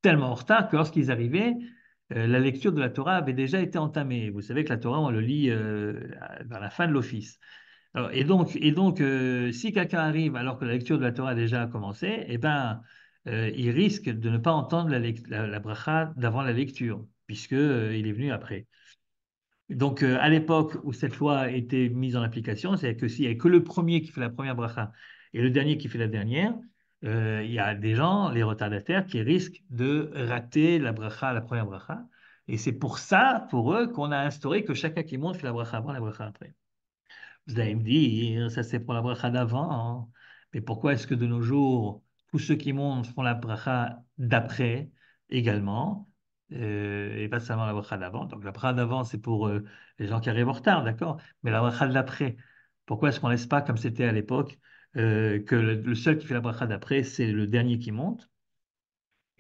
Tellement en retard que lorsqu'ils arrivaient, euh, la lecture de la Torah avait déjà été entamée. Vous savez que la Torah, on le lit euh, vers la fin de l'office et donc, et donc euh, si quelqu'un arrive alors que la lecture de la Torah a déjà commencé, eh ben, euh, il risque de ne pas entendre la, bracha d'avant la lecture, puisqu'il euh, est venu après. Donc, à l'époque où cette loi a été mise en application, c'est-à-dire que s'il n'y a que le premier qui fait la première bracha et le dernier qui fait la dernière, il y a des gens, les retardataires, qui risquent de rater la bracha, la première bracha. Et c'est pour ça, pour eux, qu'on a instauré que chacun qui monte fait la bracha avant, la bracha après. Vous allez me dire, ça c'est pour la bracha d'avant. Mais pourquoi est-ce que de nos jours, tous ceux qui montent font la bracha d'après également euh, et pas seulement la bracha d'avant. Donc la bracha d'avant, c'est pour euh, les gens qui arrivent en retard, d'accord Mais la bracha d'après, pourquoi est-ce qu'on ne laisse pas, comme c'était à l'époque, euh, que le, le, seul qui fait la bracha d'après, c'est le dernier qui monte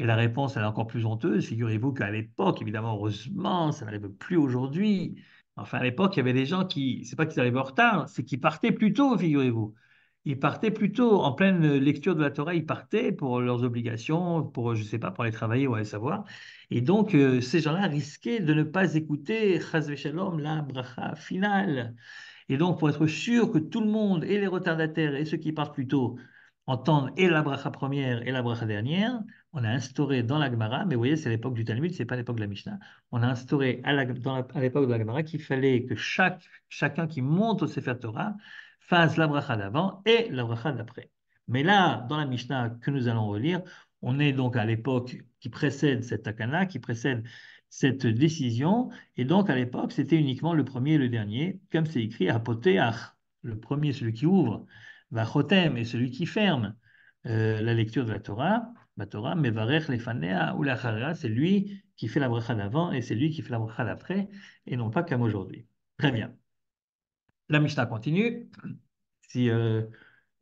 Et la réponse, elle est encore plus honteuse. Figurez-vous qu'à l'époque, évidemment, heureusement, ça n'arrive plus aujourd'hui, Enfin, à l'époque, il y avait des gens qui, c'est pas qu'ils arrivaient en retard, c'est qu'ils partaient plus tôt, figurez-vous. Ils partaient plus tôt, en pleine euh, lecture de la Torah, ils partaient pour leurs obligations, pour, je sais pas, pour aller travailler ou aller savoir. Et donc, euh, ces gens-là risquaient de ne pas écouter, chaz shalom, la bracha finale. Et donc, pour être sûr que tout le monde, et les retardataires, et ceux qui partent plus tôt, entendent et la bracha première et la bracha dernière, on a instauré dans la Gemara, mais vous voyez, c'est l'époque du Talmud, c'est pas l'époque de la Mishnah. On a instauré à, l'époque de la Gemara qu'il fallait que chaque, chacun qui monte au Sefer Torah fasse la bracha d'avant et la d'après. Mais là, dans la Mishnah que nous allons relire, on est donc à l'époque qui précède cette takana, qui précède cette décision. Et donc, à l'époque, c'était uniquement le premier et le dernier, comme c'est écrit à Le premier, celui qui ouvre, va Chotem, et celui qui ferme euh, la lecture de la Torah. Torah, Lefanea ou c'est lui qui fait la bracha d'avant et c'est lui qui fait la bracha d'après, et non pas comme aujourd'hui. Très bien. La Mishnah continue. Si euh,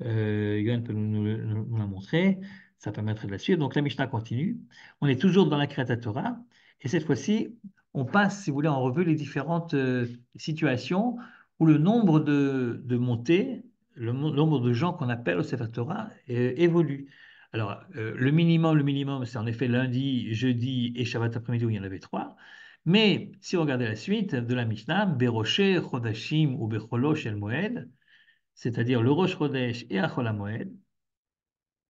euh peut nous, la montrer, ça permettrait de la suivre. Donc la Mishnah continue. On est toujours dans la créatatora Torah, et cette fois-ci, on passe, si vous voulez, en revue les différentes euh, situations où le nombre de, montées, le nombre de gens qu'on appelle au Sefer Torah euh, évolue. Alors, euh, le minimum, le minimum, c'est en effet lundi, jeudi et Shabbat après-midi où il y en avait trois. Mais si on regardez la suite de la Mishnah, Beroshe, Chodashim ou Becholosh El Moed, c'est-à-dire le Rosh Chodesh et Achola Moed,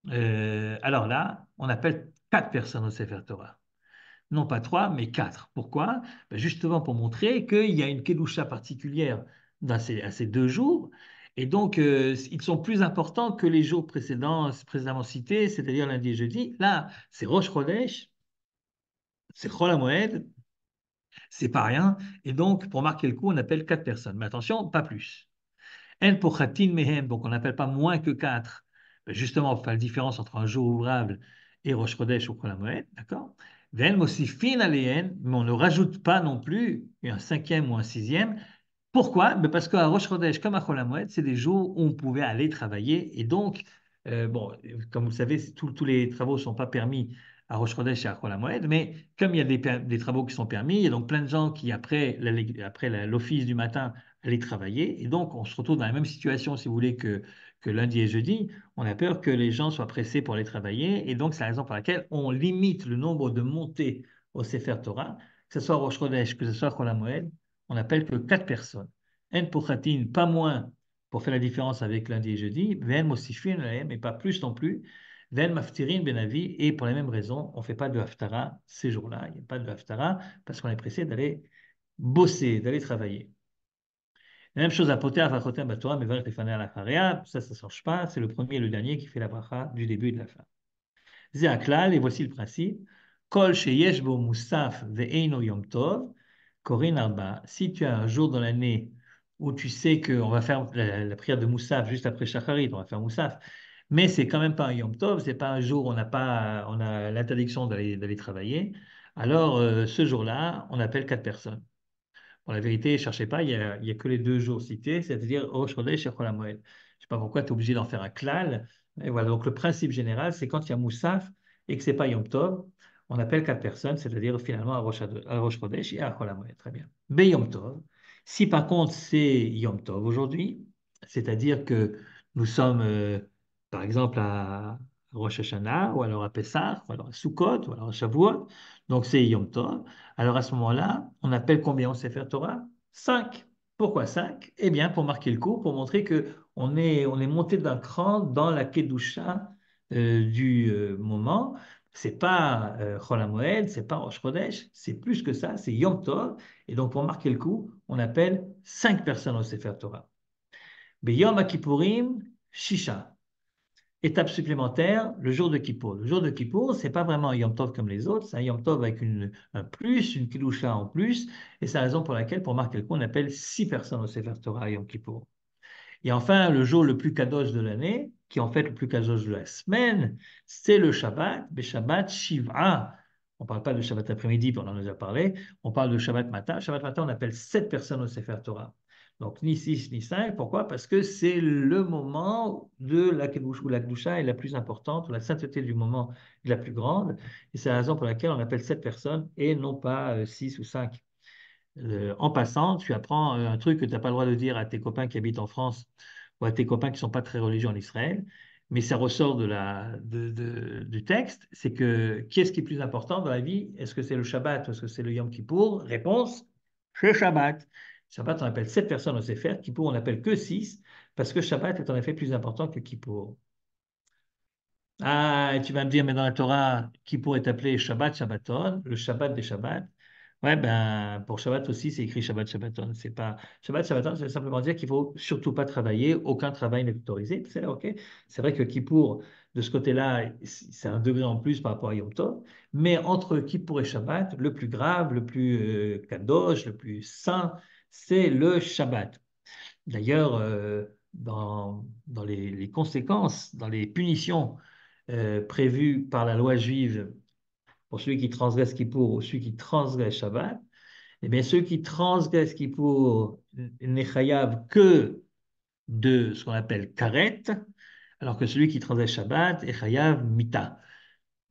euh, alors là, on appelle quatre personnes au Sefer Torah. Non pas trois, mais quatre. Pourquoi ben, Justement pour montrer qu'il y a une Kedusha particulière dans à ces deux jours, et donc, euh, ils sont plus importants que les jours précédents, précédemment cités, c'est-à-dire lundi et jeudi. Là, c'est Rosh Chodesh, c'est Chol Moed, c'est pas rien. Et donc, pour marquer le coup, on appelle quatre personnes. Mais attention, pas plus. En pour Mehem, donc on n'appelle pas moins que quatre. Ben, justement, pour faire la différence entre un jour ouvrable et Rosh Chodesh ou Chol Moed, d'accord mais on ne rajoute pas non plus un cinquième ou un sixième, pourquoi ben, Parce qu'à Rosh Chodesh, comme à Cholamoued, c'est des jours où on pouvait aller travailler. Et donc, euh, bon, comme vous le savez, tous les travaux ne sont pas permis à Rosh Chodesh et à Cholamoued, mais comme il y a des, travaux qui sont permis, il y a donc plein de gens qui, après, l'office du matin, allaient travailler. Et donc, on se retrouve dans la même situation, si vous voulez, que, lundi et jeudi. On a peur que les gens soient pressés pour aller travailler. Et donc, c'est la raison pour laquelle on limite le nombre de montées au Sefer Torah, que ce soit à Rosh Chodesh, que ce soit à Cholamoued on n'appelle que quatre personnes. En pochatin, pas moins, pour faire la différence avec lundi et jeudi. Ven mais pas plus non plus. Ven maftirin, benavi. Et pour la même raison, on ne fait pas de haftara ces jours-là. Il n'y a pas de haftara parce qu'on est pressé d'aller bosser, d'aller travailler. La même chose à Poter, Vachotem, Batora, à la Lacharia. Ça, ça ne change pas. C'est le premier et le dernier qui fait la bracha du début et de la fin. Zéaklal, et voici le principe. Kol sheyesh bo ve'eino yom tov. Corinne Arba, hein, ben, si tu as un jour dans l'année où tu sais qu'on va faire la, prière de Moussaf juste après Shacharit, on va faire Moussaf, mais c'est quand même pas un Yom Tov, c'est pas un jour où on a, pas, on a l'interdiction d'aller travailler, alors euh, ce jour-là, on appelle quatre personnes. Pour la vérité, ne cherchez pas, il n'y a, que les deux jours cités, c'est-à-dire Rosh Chodesh Je ne sais pas pourquoi tu es obligé d'en faire un klal. Et voilà, donc le principe général, c'est quand il y a Moussaf et que ce n'est pas Yom Tov, on appelle quatre personnes, c'est-à-dire finalement à Rosh, Kodesh et à Holamoy. Très bien. Beyom Tov. Si par contre c'est Yom Tov aujourd'hui, c'est-à-dire que nous sommes euh, par exemple à Rosh Hashanah, ou alors à Pessah, ou alors à Sukkot, ou alors à Shavuot, donc c'est Yom Tov, alors à ce moment-là, on appelle combien on sait faire Torah Cinq. Pourquoi cinq Eh bien, pour marquer le coup, pour montrer que on est, on est monté d'un cran dans la Kedusha euh, du euh, moment, c'est pas Kholamued, euh, c'est pas Rosh c'est plus que ça, c'est Yom Tov. Et donc, pour marquer le coup, on appelle cinq personnes au Sefer Torah. Mais Yom Kippourim, Shisha. Étape supplémentaire, le jour de Kippur. Le jour de Kippour, c'est pas vraiment un Yom Tov comme les autres, c'est un Yom Tov avec un plus, une Kilusha en plus, et c'est la raison pour laquelle, pour marquer le coup, on appelle six personnes au Sefer Torah Yom Kippur. Et enfin, le jour le plus kadosh de l'année, qui est en fait le plus kadosh de la semaine, c'est le Shabbat, mais Shabbat Shiva. On ne parle pas de Shabbat après-midi, on en a déjà parlé. On parle de Shabbat matin. Shabbat matin, on appelle sept personnes au Sefer Torah. Donc, ni six ni cinq, Pourquoi Parce que c'est le moment de la où la est la plus importante, où la sainteté du moment est la plus grande. Et c'est la raison pour laquelle on appelle sept personnes et non pas euh, six ou cinq. Euh, en passant, tu apprends euh, un truc que tu n'as pas le droit de dire à tes copains qui habitent en France ou à tes copains qui ne sont pas très religieux en Israël, mais ça ressort de la, du texte, c'est que qu'est-ce qui est plus important dans la vie Est-ce que c'est le Shabbat ou est-ce que c'est le Yom Kippour Réponse, le Shabbat. Shabbat, on appelle sept personnes au Sefer, Kippour, on n'appelle que six, parce que Shabbat est en effet plus important que Kippour. Ah, tu vas me dire, mais dans la Torah, Kippour est appelé Shabbat, Shabbaton, le Shabbat des Shabbats. Ouais, ben, pour Shabbat aussi, c'est écrit Shabbat Shabbaton. Hein. C'est pas Shabbat Shabbaton, hein. c'est simplement dire qu'il faut surtout pas travailler, aucun travail n'est autorisé. C'est ok. C'est vrai que Kippour, de ce côté-là, c'est un degré en plus par rapport à Yom Tov. Mais entre Kippour et Shabbat, le plus grave, le plus euh, kadosh, le plus saint, c'est le Shabbat. D'ailleurs, euh, dans, dans les, conséquences, dans les punitions euh, prévues par la loi juive pour celui qui transgresse Kippour ou celui qui transgresse Shabbat, eh bien, ceux qui transgressent Kippour n'est que de ce qu'on appelle karet, alors que celui qui transgresse Shabbat est mita.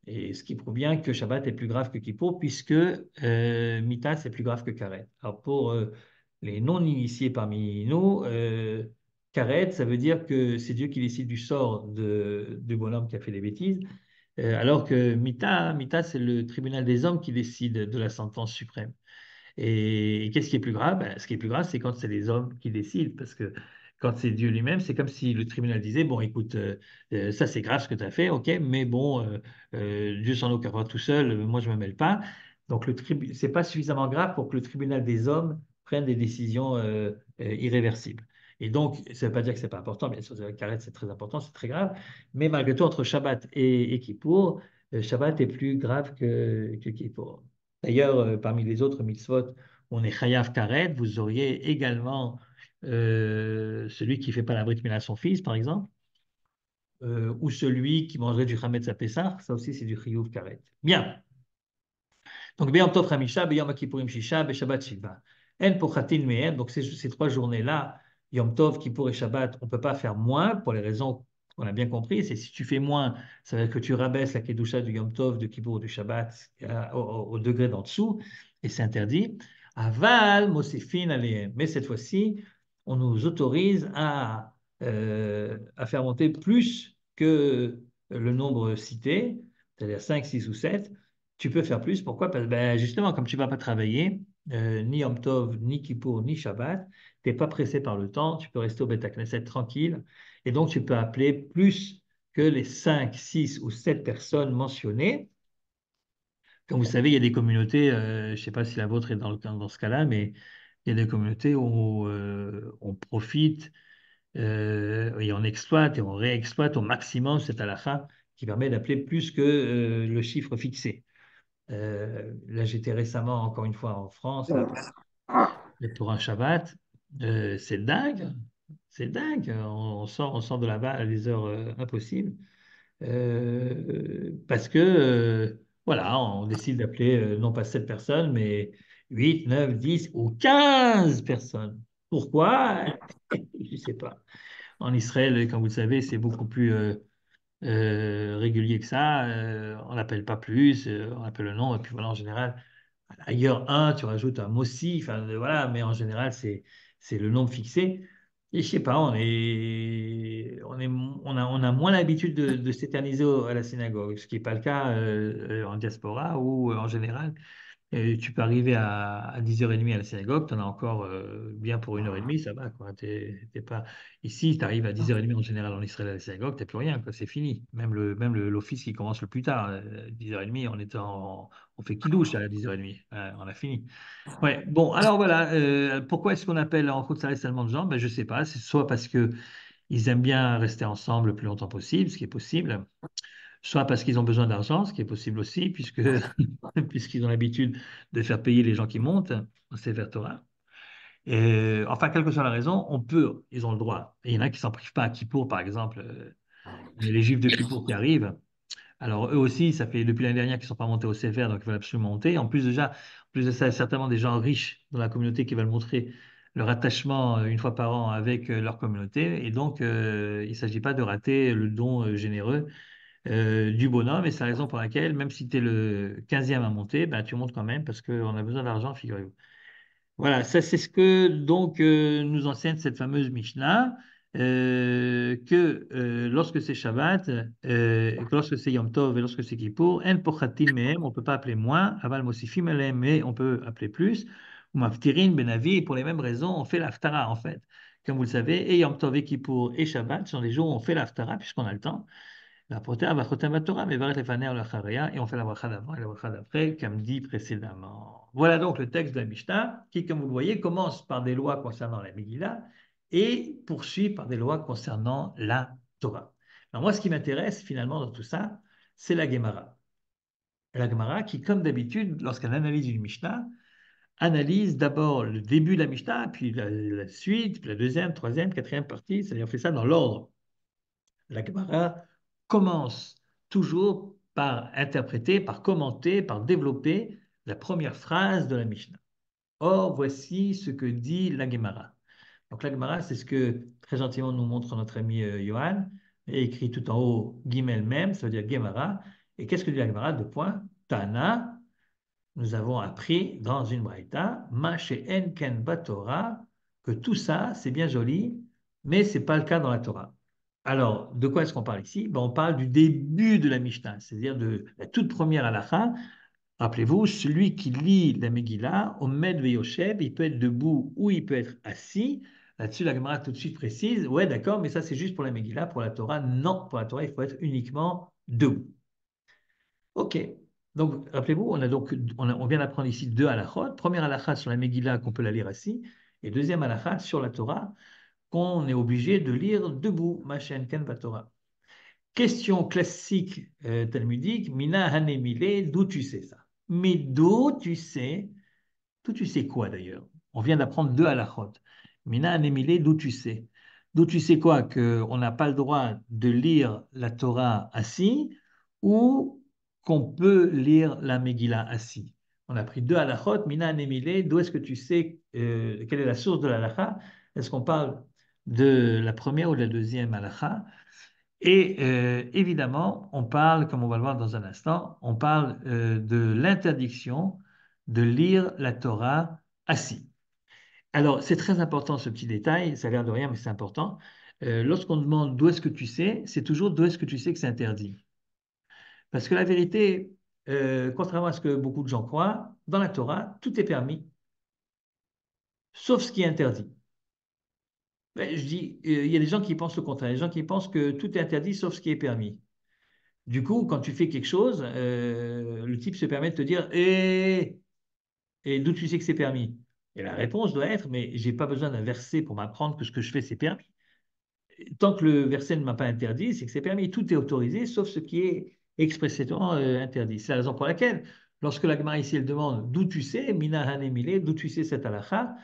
Et ce qui prouve bien que Shabbat est plus grave que Kippour, puisque euh, mita, c'est plus grave que karet. Alors, pour euh, les non-initiés parmi nous, euh, karet, ça veut dire que c'est Dieu qui décide du sort du bonhomme qui a fait des bêtises. Euh, alors que Mita, Mita c'est le tribunal des hommes qui décide de la sentence suprême. Et, qu'est-ce qui est plus grave ben, Ce qui est plus grave, c'est quand c'est les hommes qui décident, parce que quand c'est Dieu lui-même, c'est comme si le tribunal disait, bon, écoute, euh, euh, ça c'est grave ce que tu as fait, ok, mais bon, Dieu s'en occupera tout seul, moi je ne me mêle pas. Donc ce n'est pas suffisamment grave pour que le tribunal des hommes prenne des décisions irréversibles. Et donc, ça ne veut pas dire que ce n'est pas important, bien sûr, le c'est très important, c'est très grave. Mais malgré tout, entre Shabbat et, Kippour, euh, Shabbat est plus grave que, que Kippour. D'ailleurs, euh, parmi les autres mitzvot, on est Chayav Karet, vous auriez également euh, celui qui ne fait pas la brite à son fils, par exemple, ou celui qui mangerait du Hametz à Pessah, ça aussi c'est du Chiyuv Karet. Bien. Donc, Tov Hamisha, Shisha, Shabbat Shiva. En Pochatin Mehem, donc ces trois journées-là, Yom Tov, Kippour et Shabbat, on ne peut pas faire moins pour les raisons qu'on a bien compris. C'est si tu fais moins, ça veut dire que tu rabaisse la Kedusha du Yom Tov, de Kippour, du Shabbat euh, au, degré d'en dessous, et c'est interdit. Aval, Mosifin, Mais cette fois-ci, on nous autorise euh, à, faire monter plus que le nombre cité, c'est-à-dire 5, 6 ou 7. Tu peux faire plus. Pourquoi Parce ben, justement, comme tu ne vas pas travailler, euh, ni Yom Tov, ni Kippour, ni Shabbat, tu n'es pas pressé par le temps, tu peux rester au Beta Knesset tranquille, et donc tu peux appeler plus que les 5, 6 ou 7 personnes mentionnées. Comme vous savez, il y a des communautés, euh, je ne sais pas si la vôtre est dans, le, dans ce cas-là, mais il y a des communautés où euh, on profite euh, et on exploite et on réexploite au maximum cette alaha qui permet d'appeler plus que le chiffre fixé. là, j'étais récemment, encore une fois, en France, pour un Shabbat, euh, c'est dingue, c'est dingue. On, sort, on sort de là-bas à des heures euh, impossibles. Euh, parce que, voilà, on décide d'appeler non pas 7 personnes, mais 8, 9, 10 ou 15 personnes. Pourquoi Je ne sais pas. En Israël, comme vous le savez, c'est beaucoup plus régulier que ça. on n'appelle pas plus, on appelle le nom, et puis voilà, en général, ailleurs un, tu rajoutes un mot si, enfin, voilà, mais en général, c'est c'est le nombre fixé. Et je sais pas, on est, on a, moins l'habitude de, s'éterniser à la synagogue, ce qui n'est pas le cas euh, en diaspora ou euh, en général. Et tu peux arriver à, 10h30 à la synagogue, tu en as encore euh, bien pour une heure et demie, ça va. Quoi. pas... Ici, tu arrives à 10h30 en général en Israël à la synagogue, tu plus rien, c'est fini. Même l'office le, même l'office qui commence le plus tard, 10h30, euh, on, est en, on fait qui douche à 10h30, hein, on a fini. Bon, alors voilà, euh, pourquoi est-ce qu'on appelle en de de tellement de gens Je ne sais pas, c'est soit parce que ils aiment bien rester ensemble le plus longtemps possible, ce qui est possible, soit parce qu'ils ont besoin d'argent, ce qui est possible aussi, puisque <laughs> <laughs> puisqu'ils ont l'habitude de faire payer les gens qui montent au vers Torah. Et, enfin, quelle que soit la raison, on peut, ils ont le droit. il y en a qui s'en privent pas à Kippour, par exemple. Euh, ah, les Juifs de Kippour qui arrivent. Alors, eux aussi, ça fait depuis l'année dernière qu'ils ne sont pas montés au CFR, donc ils veulent absolument monter. En plus, déjà, en plus de ça, il y a certainement des gens riches dans la communauté qui veulent montrer leur attachement euh, une fois par an avec euh, leur communauté. Et donc, il ne s'agit pas de rater le don généreux euh, du bonhomme. Et c'est la raison pour laquelle, même si tu es le 15e à monter, ben, tu montes quand même parce qu'on a besoin d'argent, figurez-vous. Voilà, ça c'est ce que donc euh, nous enseigne cette fameuse Mishnah, euh, que lorsque c'est Shabbat, lorsque c'est Yom Tov et lorsque c'est Kippour, on peut pas appeler moins, aval mais on peut appeler plus, ou benavi, pour les mêmes raisons, on fait l'aftara en fait. Comme vous le savez, et Yom Tov et Kippour et Shabbat sont les jours où on fait l'aftara puisqu'on a le temps et on fait la la comme dit précédemment. Voilà donc le texte de la Mishnah, qui, comme vous le voyez, commence par des lois concernant la Megillah et poursuit par des lois concernant la Torah. Alors moi, ce qui m'intéresse finalement dans tout ça, c'est la Gemara. La Gemara qui, comme d'habitude, lorsqu'elle analyse une Mishnah, analyse d'abord le début de la Mishnah, puis la, la suite, puis la deuxième, troisième, quatrième partie, c'est-à-dire on fait ça dans l'ordre. La Gemara commence toujours par interpréter, par commenter, par développer la première phrase de la Mishnah. Or, voici ce que dit la Gemara. Donc, la Gemara, c'est ce que très gentiment nous montre notre ami Johan, euh, écrit tout en haut Gimel même, ça veut dire Gemara. Et qu'est-ce que dit la Gemara de point Tana, nous avons appris dans une braïta, Maché Enken Batora, que tout ça, c'est bien joli, mais ce n'est pas le cas dans la Torah. Alors, de quoi est-ce qu'on parle ici ben, On parle du début de la Mishnah, c'est-à-dire de la toute première halakha. Rappelez-vous, celui qui lit la Megillah, Omed Veyoshev, il peut être debout ou il peut être assis. Là-dessus, la Gemara tout de suite précise, ouais, d'accord, mais ça c'est juste pour la Megillah, pour la Torah, non, pour la Torah, il faut être uniquement debout. Ok, donc rappelez-vous, on, a donc, on, vient d'apprendre ici deux halakhot. Première halakha sur la Megillah qu'on peut la lire assis, et deuxième halakha sur la Torah qu'on est obligé de lire debout, Machen Ken Torah. Question classique euh, talmudique, Mina Hanemile, d'où tu sais ça Mais d'où tu sais D'où tu sais quoi d'ailleurs On vient d'apprendre deux halachot. Mina Hanemile, d'où tu sais D'où tu sais quoi Qu'on n'a pas le droit de lire la Torah assis ou qu'on peut lire la Megillah assis. On a pris deux halachot, Mina Hanemile, d'où est-ce que tu sais euh, quelle est la source de la l'alacha Est-ce qu'on parle de la première ou de la deuxième halakha. Et euh, évidemment, on parle, comme on va le voir dans un instant, on parle euh, de l'interdiction de lire la Torah assis. Alors, c'est très important ce petit détail, ça a l'air de rien, mais c'est important. Euh, lorsqu'on demande d'où est-ce que tu sais, c'est toujours d'où est-ce que tu sais que c'est interdit. Parce que la vérité, contrairement à ce que beaucoup de gens croient, dans la Torah, tout est permis, sauf ce qui est interdit. Ben, je dis, euh, il y a des gens qui pensent le contraire, des gens qui pensent que tout est interdit sauf ce qui est permis. Du coup, quand tu fais quelque chose, euh, le type se permet de te dire eh, Et d'où tu sais que c'est permis Et la réponse doit être Mais j'ai pas besoin d'un verset pour m'apprendre que ce que je fais, c'est permis. Tant que le verset ne m'a pas interdit, c'est que c'est permis. Tout est autorisé sauf ce qui est expressément euh, interdit. C'est la raison pour laquelle, lorsque la ici elle demande D'où tu sais, Mina Hanemile, d'où tu sais cette halacha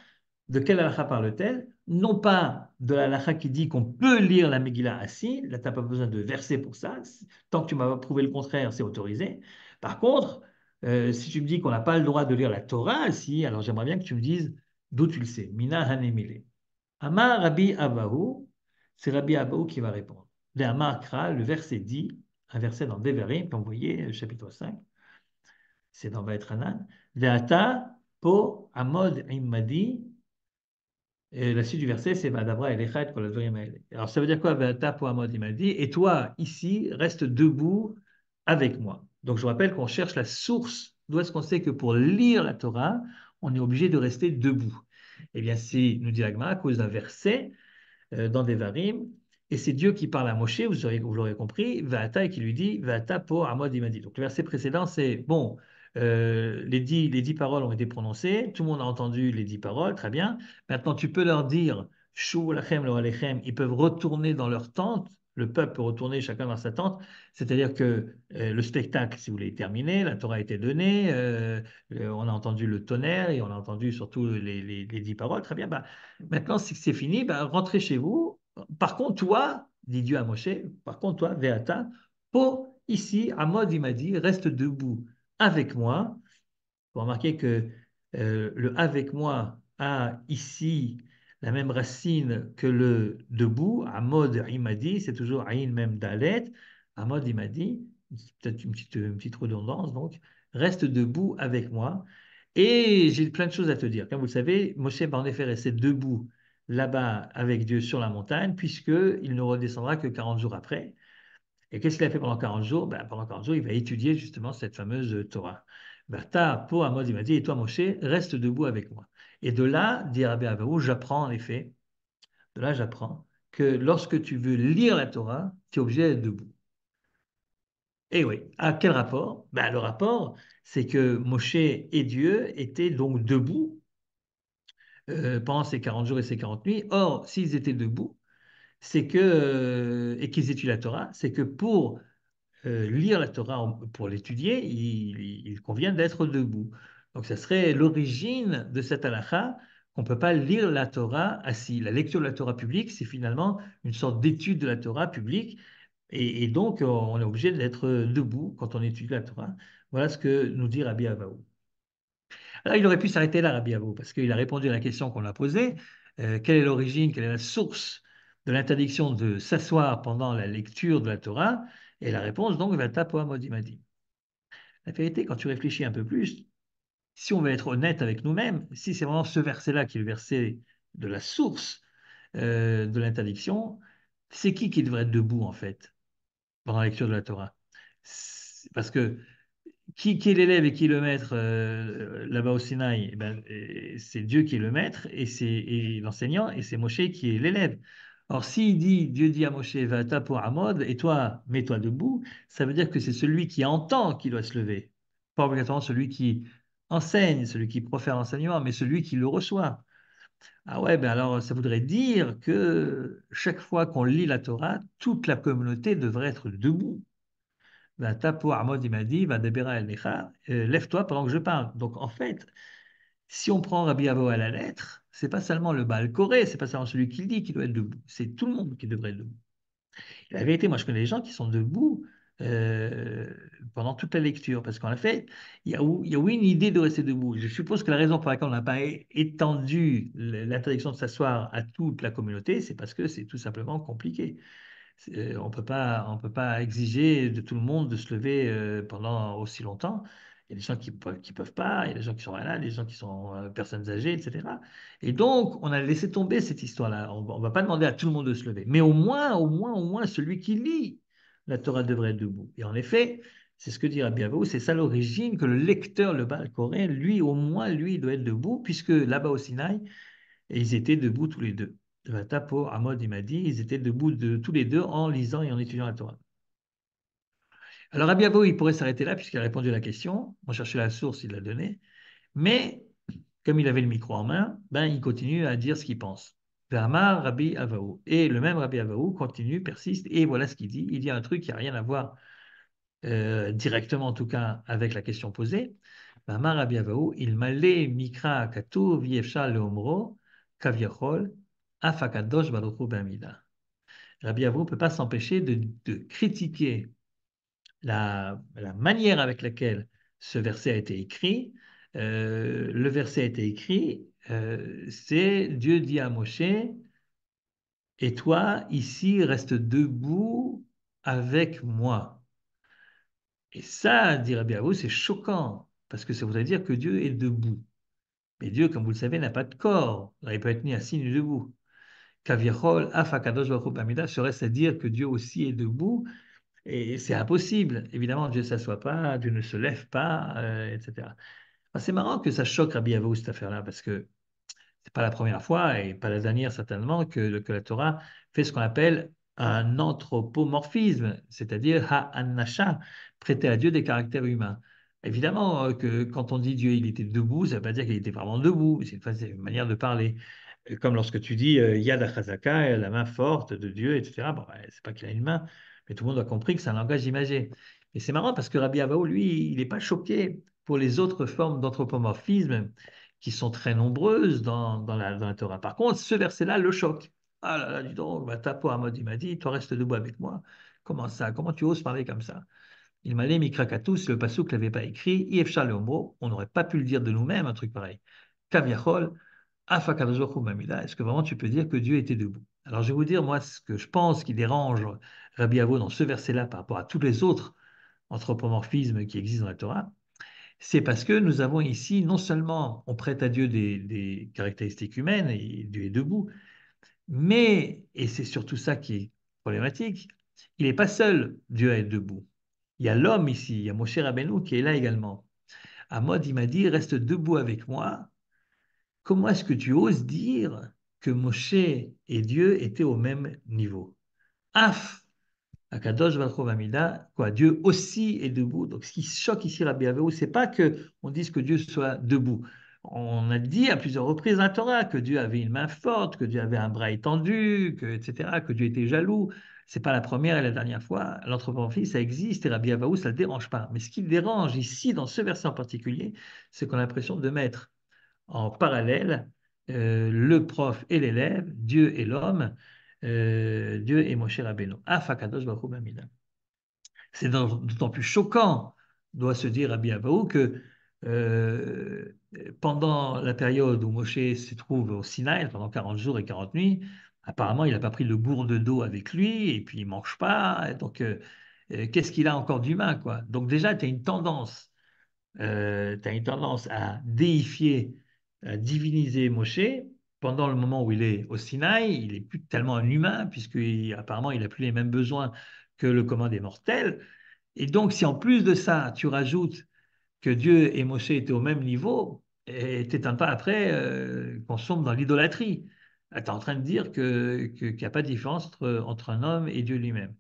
de quelle halakha parle-t-elle Non pas de la qui dit qu'on peut lire la Megillah assis, là tu n'as pas besoin de verser pour ça, tant que tu m'as prouvé le contraire, c'est autorisé. Par contre, euh, si tu me dis qu'on n'a pas le droit de lire la Torah assis, alors j'aimerais bien que tu me dises d'où tu le sais. Mina hanemile. Amar Rabbi Abahu, c'est Rabbi Abahu qui va répondre. Le le verset dit, un verset dans Devarim, puis vous voyez, euh, chapitre 5, c'est dans Le Ve'ata po amod imadi et la suite du verset, c'est pour deuxième kol Alors ça veut dire quoi Et toi, ici, reste debout avec moi. Donc je vous rappelle qu'on cherche la source. D'où est-ce qu'on sait que pour lire la Torah, on est obligé de rester debout Eh bien, si nous dit à cause d'un verset euh, dans des varim, et c'est Dieu qui parle à Moshe, vous, vous l'aurez compris, va et qui lui dit va pour Amod Imadi. Donc le verset précédent, c'est Bon, euh, les, dix, les paroles ont été prononcées, tout le monde a entendu les dix paroles, très bien. Maintenant, tu peux leur dire, ils peuvent retourner dans leur tente, le peuple peut retourner chacun dans sa tente, c'est-à-dire que euh, le spectacle, si vous voulez, est terminé, la Torah a été donnée, euh, on a entendu le tonnerre et on a entendu surtout les, dix paroles, très bien. Bah, maintenant, si c'est fini, bah, rentrez chez vous. Par contre, toi, dit Dieu à Moshe, par contre, toi, Veata, pour ici, Amod, il m'a dit, reste debout avec moi. Vous remarquez que euh, le avec moi a ici la même racine que le debout, Amod Imadi, c'est toujours Aïn même Dalet, Amod Imadi, peut-être une petite, petite redondance, donc reste debout avec moi. Et j'ai plein de choses à te dire. Comme vous le savez, Moshe va en effet rester debout là-bas avec Dieu sur la montagne, puisqu'il ne redescendra que 40 jours après. Et qu'est-ce qu'il a fait pendant 40 jours ben, Pendant 40 jours, il va étudier justement cette fameuse Torah. Bertha, pour il m'a dit, et toi, Moshe, reste debout avec moi. Et de là, dit Rabbi Averou, j'apprends en effet, de là, j'apprends que lorsque tu veux lire la Torah, tu es obligé d'être debout. Et eh oui, à quel rapport ben, Le rapport, c'est que Moshe et Dieu étaient donc debout euh, pendant ces 40 jours et ces 40 nuits. Or, s'ils étaient debout, c'est que, euh, et qu'ils étudient la Torah, c'est que pour euh, lire la Torah, pour l'étudier, il, convient d'être debout. Donc, ça serait l'origine de cette halakha qu'on ne peut pas lire la Torah assis. La lecture de la Torah publique, c'est finalement une sorte d'étude de la Torah publique. Et, donc, on est obligé d'être debout quand on étudie la Torah. Voilà ce que nous dit Rabbi Avaou. Alors, il aurait pu s'arrêter là, Rabbi Avaou, parce qu'il a répondu à la question qu'on a posée. Euh, quelle est l'origine, quelle est la source de l'interdiction de s'asseoir pendant la lecture de la Torah, et la réponse donc va tapoa modimadi. La vérité, quand tu réfléchis un peu plus, si on veut être honnête avec nous-mêmes, si c'est vraiment ce verset-là qui est le verset de la source euh, de l'interdiction, c'est qui qui devrait être debout en fait pendant la lecture de la Torah Parce que qui, qui est l'élève et qui est le maître euh, là-bas au Sinaï eh ben, euh, C'est Dieu qui est le maître et c'est l'enseignant et c'est Moshe qui est l'élève. Or, s'il dit, Dieu dit à Moshe, va pour Amod, et toi, mets-toi debout, ça veut dire que c'est celui qui entend qui doit se lever. Pas obligatoirement celui qui enseigne, celui qui profère l'enseignement, mais celui qui le reçoit. Ah ouais, ben alors ça voudrait dire que chaque fois qu'on lit la Torah, toute la communauté devrait être debout. Va pour Amod, il m'a dit, va euh, lève-toi pendant que je parle. Donc en fait, si on prend Rabbi Avoh à la lettre, c'est pas seulement le bal coré, c'est pas seulement celui qui le dit qui doit être debout, c'est tout le monde qui devrait être debout. la vérité, moi je connais des gens qui sont debout euh, pendant toute la lecture, parce qu'en effet, il y, a, il y a une idée de rester debout. Je suppose que la raison pour laquelle on n'a pas étendu l'interdiction de s'asseoir à toute la communauté, c'est parce que c'est tout simplement compliqué. Euh, on ne peut pas exiger de tout le monde de se lever euh, pendant aussi longtemps. Il y a des gens qui ne peuvent, pas, il y a des gens qui sont malades, des gens qui sont euh, personnes âgées, etc. Et donc, on a laissé tomber cette histoire-là. On ne va pas demander à tout le monde de se lever. Mais au moins, au moins, au moins, celui qui lit la Torah devrait être debout. Et en effet, c'est ce que dira Rabbi c'est ça l'origine que le lecteur, le bal coréen, lui, au moins, lui, doit être debout, puisque là-bas au Sinaï, ils étaient debout tous les deux. Vatapo, Amod, il m'a dit, ils étaient debout tous les deux en lisant et en étudiant la Torah. Alors Avou il pourrait s'arrêter là puisqu'il a répondu à la question. On cherchait la source, il l'a donnée. Mais comme il avait le micro en main, ben, il continue à dire ce qu'il pense. Rabbi Et le même Rabbi Avaou continue, persiste, et voilà ce qu'il dit. Il y a un truc qui n'a rien à voir euh, directement, en tout cas, avec la question posée. Rabbi Avaou, il mikra katou kaviachol afakadosh Rabbi ne peut pas s'empêcher de, de critiquer la, manière avec laquelle ce verset a été écrit. Euh, le verset a été écrit, euh, c'est Dieu dit à Moshe, et toi ici reste debout avec moi. Et ça, dirait bien vous, c'est choquant, parce que ça voudrait dire que Dieu est debout. Mais Dieu, comme vous le savez, n'a pas de corps. Il peut être ni assis ni debout. Kavirol, Afakadosh serait à dire que Dieu aussi est debout, et c'est impossible. Évidemment, Dieu ne s'assoit pas, Dieu ne se lève pas, euh, etc. Ah, c'est marrant que ça choque Rabbi Yavou cette affaire-là, parce que ce n'est pas la première fois, et pas la dernière certainement, que, que la Torah fait ce qu'on appelle un anthropomorphisme, c'est-à-dire ha-annasha anasha prêter à Dieu des caractères humains. Évidemment euh, que quand on dit Dieu, il était debout, ça ne veut pas dire qu'il était vraiment debout, c'est une, façon manière de parler. Comme lorsque tu dis euh, Yad Achazaka, la main forte de Dieu, etc. Bon, c'est pas qu'il a une main, mais tout le monde a compris que c'est un langage imagé. Et c'est marrant parce que Rabbi Avao, lui, il n'est pas choqué pour les autres formes d'anthropomorphisme qui sont très nombreuses dans, la, Torah. Par contre, ce verset-là le choque. Ah là là, dis donc, bah, tapo il m'a dit, toi reste debout avec moi. Comment ça Comment tu oses parler comme ça Il m'a dit, Mikrakatous, le pasouk ne l'avait pas écrit, Yef le on n'aurait pas pu le dire de nous-mêmes, un truc pareil. Kaviachol, ah, est-ce que vraiment tu peux dire que Dieu était debout Alors je vais vous dire, moi, ce que je pense qui dérange Rabbi Avot dans ce verset-là par rapport à tous les autres anthropomorphismes qui existent dans la Torah, c'est parce que nous avons ici, non seulement on prête à Dieu des, caractéristiques humaines, et Dieu est debout, mais, et c'est surtout ça qui est problématique, il n'est pas seul, Dieu est debout. Il y a l'homme ici, il y a Moshe Rabbeinu qui est là également. Ahmad, il m'a dit, reste debout avec moi, Comment est-ce que tu oses dire que Moshe et Dieu étaient au même niveau Af, Akadosh Amida, quoi, Dieu aussi est debout. Donc ce qui choque ici Rabbi ce c'est pas que on dise que Dieu soit debout. On a dit à plusieurs reprises dans la Torah que Dieu avait une main forte, que Dieu avait un bras étendu, que, etc., que Dieu était jaloux. C'est pas la première et la dernière fois. L'anthropomorphie, ça existe et Rabbi Avaou, ça ne le dérange pas. Mais ce qui dérange ici, dans ce verset en particulier, c'est qu'on a l'impression de mettre en parallèle euh, le prof et l'élève, Dieu et l'homme, euh, Dieu et Moshe Rabbeinu. C'est d'autant plus choquant, doit se dire Rabbi Abaou, que euh, pendant la période où Moshe se trouve au Sinaï, pendant 40 jours et 40 nuits, apparemment il n'a pas pris le de dos avec lui, et puis il ne mange pas, donc qu'est-ce qu'il a encore d'humain quoi Donc déjà, tu une tendance, tu as une tendance à déifier euh, diviniser Moshe pendant le moment où il est au Sinaï. Il n'est plus tellement un humain, puisqu'apparemment, il n'a plus les mêmes besoins que le commun des mortels. Et donc, si en plus de ça, tu rajoutes que Dieu et Moshe étaient au même niveau, et un pas après euh, qu'on sombre dans l'idolâtrie. Ah, tu es en train de dire qu'il n'y a pas de différence entre, entre un homme et Dieu lui-même.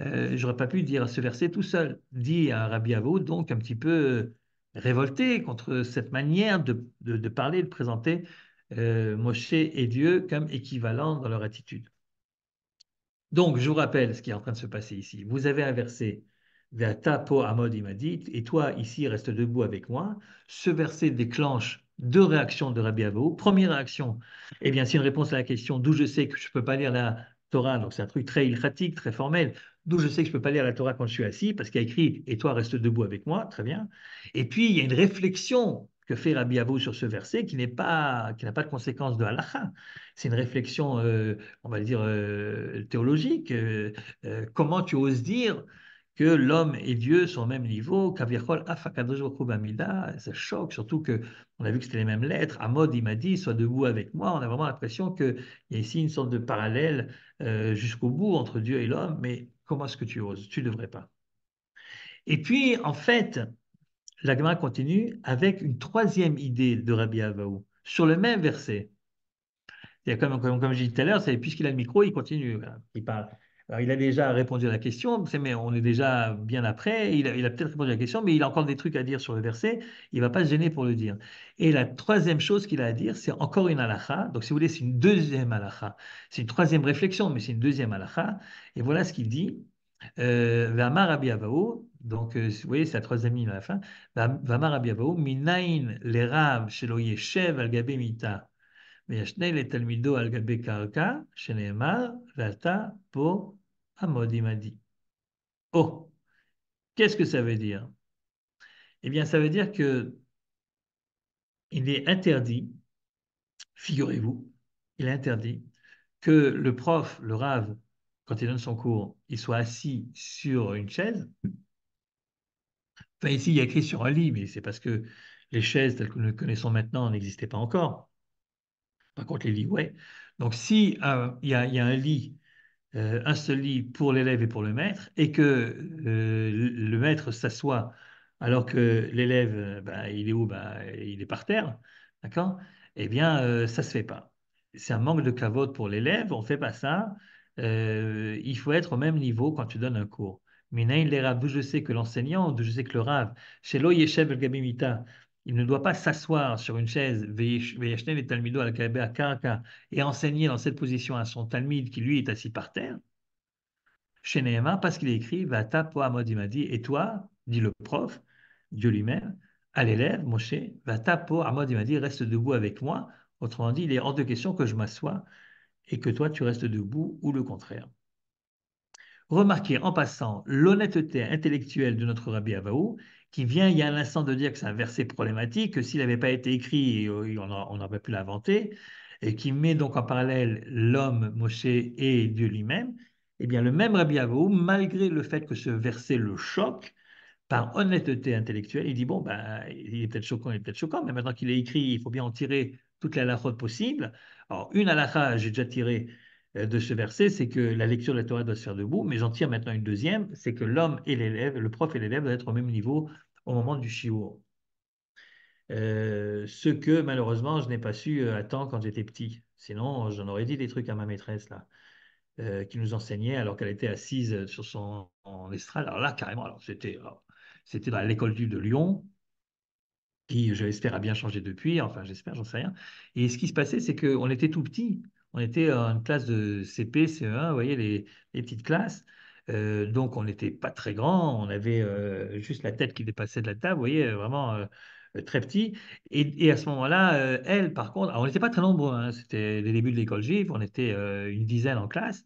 Euh, j'aurais pas pu dire ce verset tout seul, dit à Rabbi donc un petit peu euh, révolté contre cette manière de, parler, de présenter euh, Moshe et Dieu comme équivalents dans leur attitude. Donc, je vous rappelle ce qui est en train de se passer ici. Vous avez un verset et toi ici reste debout avec moi. Ce verset déclenche deux réactions de Rabbi Première réaction, et eh bien, c'est une réponse à la question d'où je sais que je ne peux pas lire la Torah, donc c'est un truc très ilchatique, très formel. D'où je sais que je ne peux pas lire la Torah quand je suis assis, parce qu'il y a écrit Et toi, reste debout avec moi. Très bien. Et puis, il y a une réflexion que fait Rabbi Abou sur ce verset qui n'est pas qui n'a pas de conséquence de halakha. C'est une réflexion, euh, on va dire, euh, théologique. Euh, comment tu oses dire que l'homme et Dieu sont au même niveau ça choque, surtout que on a vu que c'était les mêmes lettres. Amod, il m'a dit, sois debout avec moi. On a vraiment l'impression qu'il y a ici une sorte de parallèle jusqu'au bout entre Dieu et l'homme, mais Comment est-ce que tu oses Tu ne devrais pas. Et puis, en fait, l'agma continue avec une troisième idée de Rabbi Avaou, sur le même verset. comme, comme, comme, je disais tout à l'heure, puisqu'il a le micro, il continue, il parle il a déjà répondu à la question, mais on est déjà bien après. Il a, peut-être répondu à la question, mais il a encore des trucs à dire sur le verset. Il ne va pas se gêner pour le dire. Et la troisième chose qu'il a à dire, c'est encore une halakha. Donc, si vous voulez, c'est une deuxième halakha. C'est une troisième réflexion, mais c'est une deuxième halakha. Et voilà ce qu'il dit. Euh, Vamar donc euh, vous voyez, c'est la troisième ligne à la fin. Vamar Rabbi Avao, Minain al mita Oh, qu'est-ce que ça veut dire Eh bien, ça veut dire que il est interdit, figurez-vous, il est interdit que le prof, le rave, quand il donne son cours, il soit assis sur une chaise. Enfin, ici, il y a écrit sur un lit, mais c'est parce que les chaises telles que nous les connaissons maintenant n'existaient pas encore par contre les lits, ouais. Donc si euh, il y, a un lit, euh, un seul lit pour l'élève et pour le maître, et que euh, le maître s'assoit alors que l'élève, ben, il est où ben, Il est par terre, d'accord Eh bien, ça ne se fait pas. C'est un manque de clavote pour l'élève, on ne fait pas ça. il faut être au même niveau quand tu donnes un cours. n'est-il les d'où je sais que l'enseignant, je sais que le rave, chez Lo el il ne doit pas s'asseoir sur une chaise et et enseigner dans cette position à son Talmud qui lui est assis par terre. Chez parce qu'il écrit va Vata Poamodimadi, et toi, dit le prof, Dieu lui-même, à l'élève, Moshe, va Vata Poamodimadi, reste debout avec moi. Autrement dit, il est hors de question que je m'assoie et que toi tu restes debout ou le contraire. Remarquez en passant l'honnêteté intellectuelle de notre Rabbi Avaou qui vient il y a un instant de dire que c'est un verset problématique, que s'il n'avait pas été écrit, on n'aurait pu l'inventer, et qui met donc en parallèle l'homme, Moshe et Dieu lui-même, et eh bien le même Rabbi Avou, malgré le fait que ce verset le choque, par honnêteté intellectuelle, il dit bon, ben, il est peut-être choquant, il est peut-être choquant, mais maintenant qu'il est écrit, il faut bien en tirer toute la halachot possible. Alors, une halacha, j'ai déjà tiré euh, de ce verset, c'est que la lecture de la Torah doit se faire debout, mais j'en tire maintenant une deuxième, c'est que l'homme et l'élève, le prof et l'élève doivent être au même niveau au moment du chiot euh, ce que malheureusement je n'ai pas su euh, à temps quand j'étais petit. Sinon, j'en aurais dit des trucs à ma maîtresse là, euh, qui nous enseignait alors qu'elle était assise sur son estrade. Alors là, carrément, alors c'était oh, c'était dans l'école du de Lyon, qui j'espère a bien changé depuis. Enfin, j'espère, j'en sais rien. Et ce qui se passait, c'est qu'on était tout petit. On était en classe de CP, CE1, vous voyez les, les petites classes donc on n'était pas très grand, on avait juste la tête qui dépassait de la table, vous voyez, vraiment très petit. Et, à ce moment-là, elle, par contre, on n'était pas très nombreux, hein, c'était les débuts de l'école juive, on était une dizaine en classe.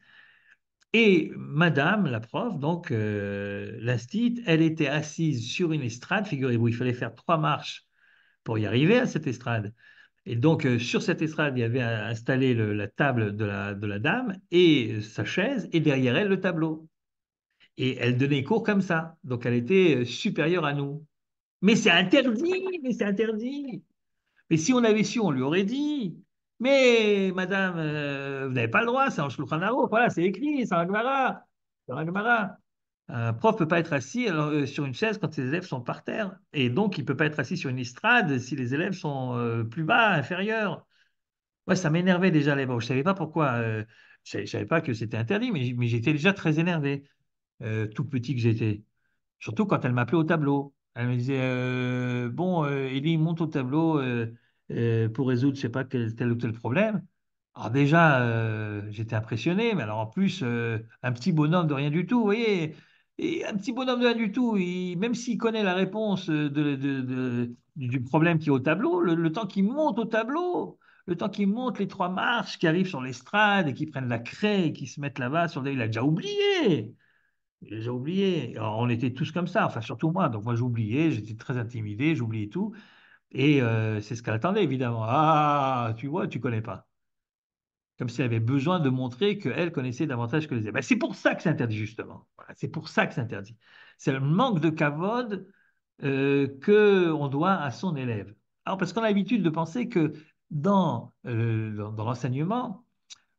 Et madame, la prof, donc l'instit, elle était assise sur une estrade, figurez-vous, il fallait faire trois marches pour y arriver à cette estrade. Et donc, sur cette estrade, il y avait installé la table de de la, dame et sa chaise, et derrière elle, le tableau. Et elle donnait cours comme ça. Donc elle était euh, supérieure à nous. Mais c'est interdit, mais c'est interdit. Mais si on avait su, on lui aurait dit. Mais madame, euh, vous n'avez pas le droit, c'est en Shulchan voilà, c'est écrit, c'est en Agmara. Un prof ne peut pas être assis euh, sur une chaise quand ses élèves sont par terre. Et donc, il ne peut pas être assis sur une estrade si les élèves sont plus bas, inférieurs. Ouais, ça m'énervait déjà les Je ne savais pas pourquoi. je savais pas que c'était interdit, mais, mais j'étais déjà très énervé. Euh, tout petit que j'étais. Surtout quand elle m'appelait au tableau. Elle me disait euh, Bon, euh, il monte au tableau pour résoudre, je sais pas, quel, tel ou tel problème. Alors déjà, j'étais impressionné, mais alors en plus, un petit bonhomme de rien du tout, vous voyez, et un petit bonhomme de rien du tout, même s'il connaît la réponse du problème qui est au tableau, le, temps qu'il monte au tableau, le temps qu'il monte les trois marches, qui arrivent sur l'estrade et qui prennent la craie et qui se mettent là-bas sur Il a déjà oublié j'ai oublié. on était tous comme ça, enfin surtout moi. Donc moi j'oubliais, j'étais très intimidé, j'oubliais tout. Et euh, c'est ce qu'elle attendait évidemment. Ah, tu vois, tu connais pas. Comme si elle avait besoin de montrer qu'elle connaissait davantage que les autres. Ben, c'est pour ça que c'est interdit justement. c'est pour ça que c'est interdit. C'est le manque de cavode euh, que on doit à son élève. Alors parce qu'on a l'habitude de penser que dans, euh, dans, l'enseignement,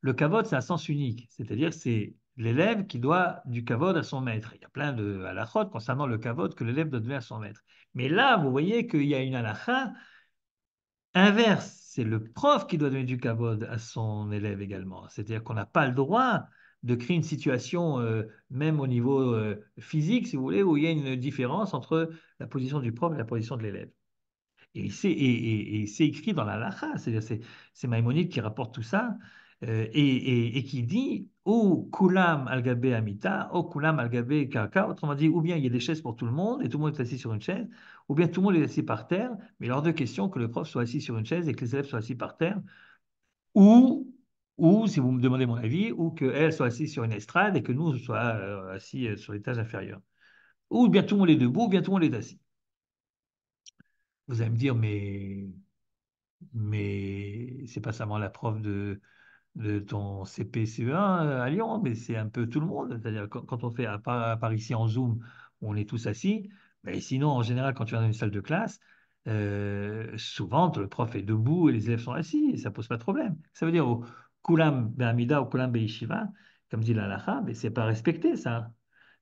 le cavode c'est un sens unique, c'est-à-dire c'est l'élève qui doit du kavod à son maître. Il y a plein de halachot concernant le kavod que l'élève doit donner à son maître. Mais là, vous voyez qu'il y a une halacha inverse. C'est le prof qui doit donner du kavod à son élève également. C'est-à-dire qu'on n'a pas le droit de créer une situation, euh, même au niveau euh, physique, si vous voulez, où il y a une différence entre la position du prof et la position de l'élève. Et c'est, écrit dans la cest à c'est, Maïmonide qui rapporte tout ça, euh, et, qui dit ou kulam algabe amita, ou kulam algabe kaka autrement dit, ou bien il y a des chaises pour tout le monde et tout le monde est assis sur une chaise, ou bien tout le monde est assis par terre, mais lors de questions que le prof soit assis sur une chaise et que les élèves soient assis par terre, ou, ou si vous me demandez mon avis, ou qu'elle soit assise sur une estrade et que nous soyons euh, assis euh, sur l'étage inférieur. Ou bien tout le monde est debout, ou bien tout le monde est assis. Vous allez me dire, mais mais c'est pas seulement la prof de, de ton CPCE1 à Lyon, mais c'est un peu tout le monde. C'est-à-dire quand on fait, à ici en Zoom, on est tous assis, mais sinon, en général, quand tu vas dans une salle de classe, euh, souvent, le prof est debout et les élèves sont assis, et ça pose pas de problème. Ça veut dire au Kulam Be'amida au Kulam Be'ishiva, comme dit l'Alaha, mais c'est pas respecté, ça.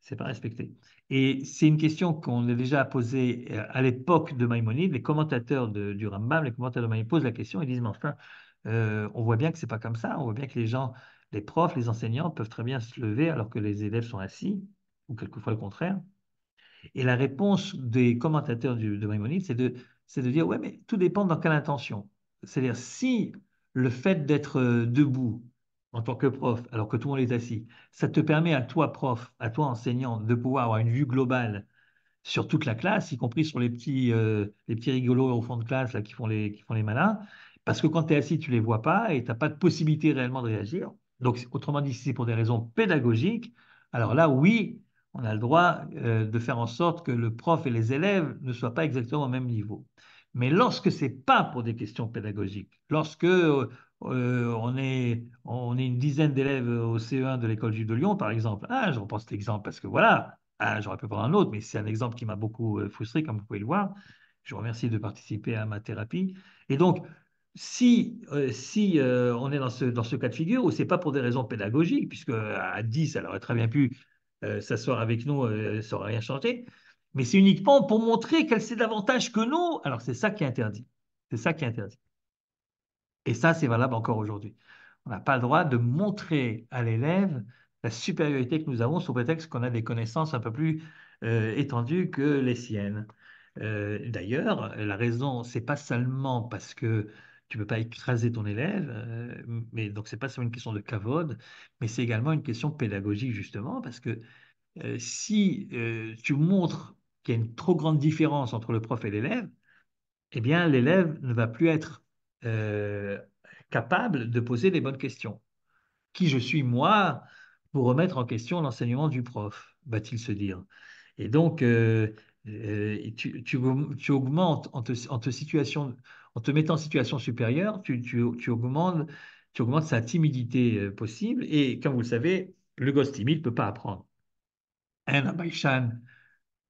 C'est pas respecté. Et c'est une question qu'on a déjà posée euh, à l'époque de Maïmonide. Les commentateurs de, du Rambam, les commentateurs de Maïmonide posent la question, ils disent, mais enfin, euh, on voit bien que ce c'est pas comme ça. On voit bien que les gens, les profs, les enseignants peuvent très bien se lever alors que les élèves sont assis, ou quelquefois le contraire. Et la réponse des commentateurs du, de Maïmonide, c'est de, dire ouais, mais tout dépend dans quelle intention. C'est-à-dire si le fait d'être euh, debout en tant que prof, alors que tout le monde est assis, ça te permet à toi prof, à toi enseignant, de pouvoir avoir une vue globale sur toute la classe, y compris sur les petits, euh, rigolos au fond de classe qui font les malins, parce que quand tu es assis, tu ne les vois pas et tu n'as pas de possibilité réellement de réagir. Donc, autrement dit, si c'est pour des raisons pédagogiques, alors là, oui, on a le droit euh, de faire en sorte que le prof et les élèves ne soient pas exactement au même niveau. Mais lorsque c'est pas pour des questions pédagogiques, lorsque euh, euh, on, est, on est une dizaine d'élèves au CE1 de l'école Jules de Lyon, par exemple, ah, je reprends cet exemple parce que voilà, hein, j'aurais pu prendre un autre, mais c'est un exemple qui m'a beaucoup frustré, comme vous pouvez le voir. Je vous remercie de participer à ma thérapie. Et donc, si, euh, euh, on est dans ce, dans ce cas de figure où ce n'est pas pour des raisons pédagogiques, puisque euh, à 10, elle aurait très bien pu s'asseoir avec nous, ça rien changé, mais c'est uniquement pour montrer qu'elle sait davantage que nous, alors c'est ça qui est interdit. C'est ça qui est interdit. Et ça, c'est valable encore aujourd'hui. On n'a pas le droit de montrer à l'élève la supériorité que nous avons sous prétexte qu'on a des connaissances un peu plus étendues que les siennes. D'ailleurs, la raison, c'est pas seulement parce que tu peux pas écraser ton élève, euh, mais donc c'est pas seulement une question de cavode, mais c'est également une question pédagogique justement, parce que euh, si euh, tu montres qu'il y a une trop grande différence entre le prof et l'élève, eh bien l'élève ne va plus être capable de poser les bonnes questions. Qui je suis moi pour remettre en question l'enseignement du prof, va-t-il se dire. Et donc tu, tu, augmentes en te, en te situation en te mettant en situation supérieure, tu, augmentes, sa timidité euh, possible. Et comme vous le savez, le gosse timide ne peut pas apprendre. Un hein, abaïchan,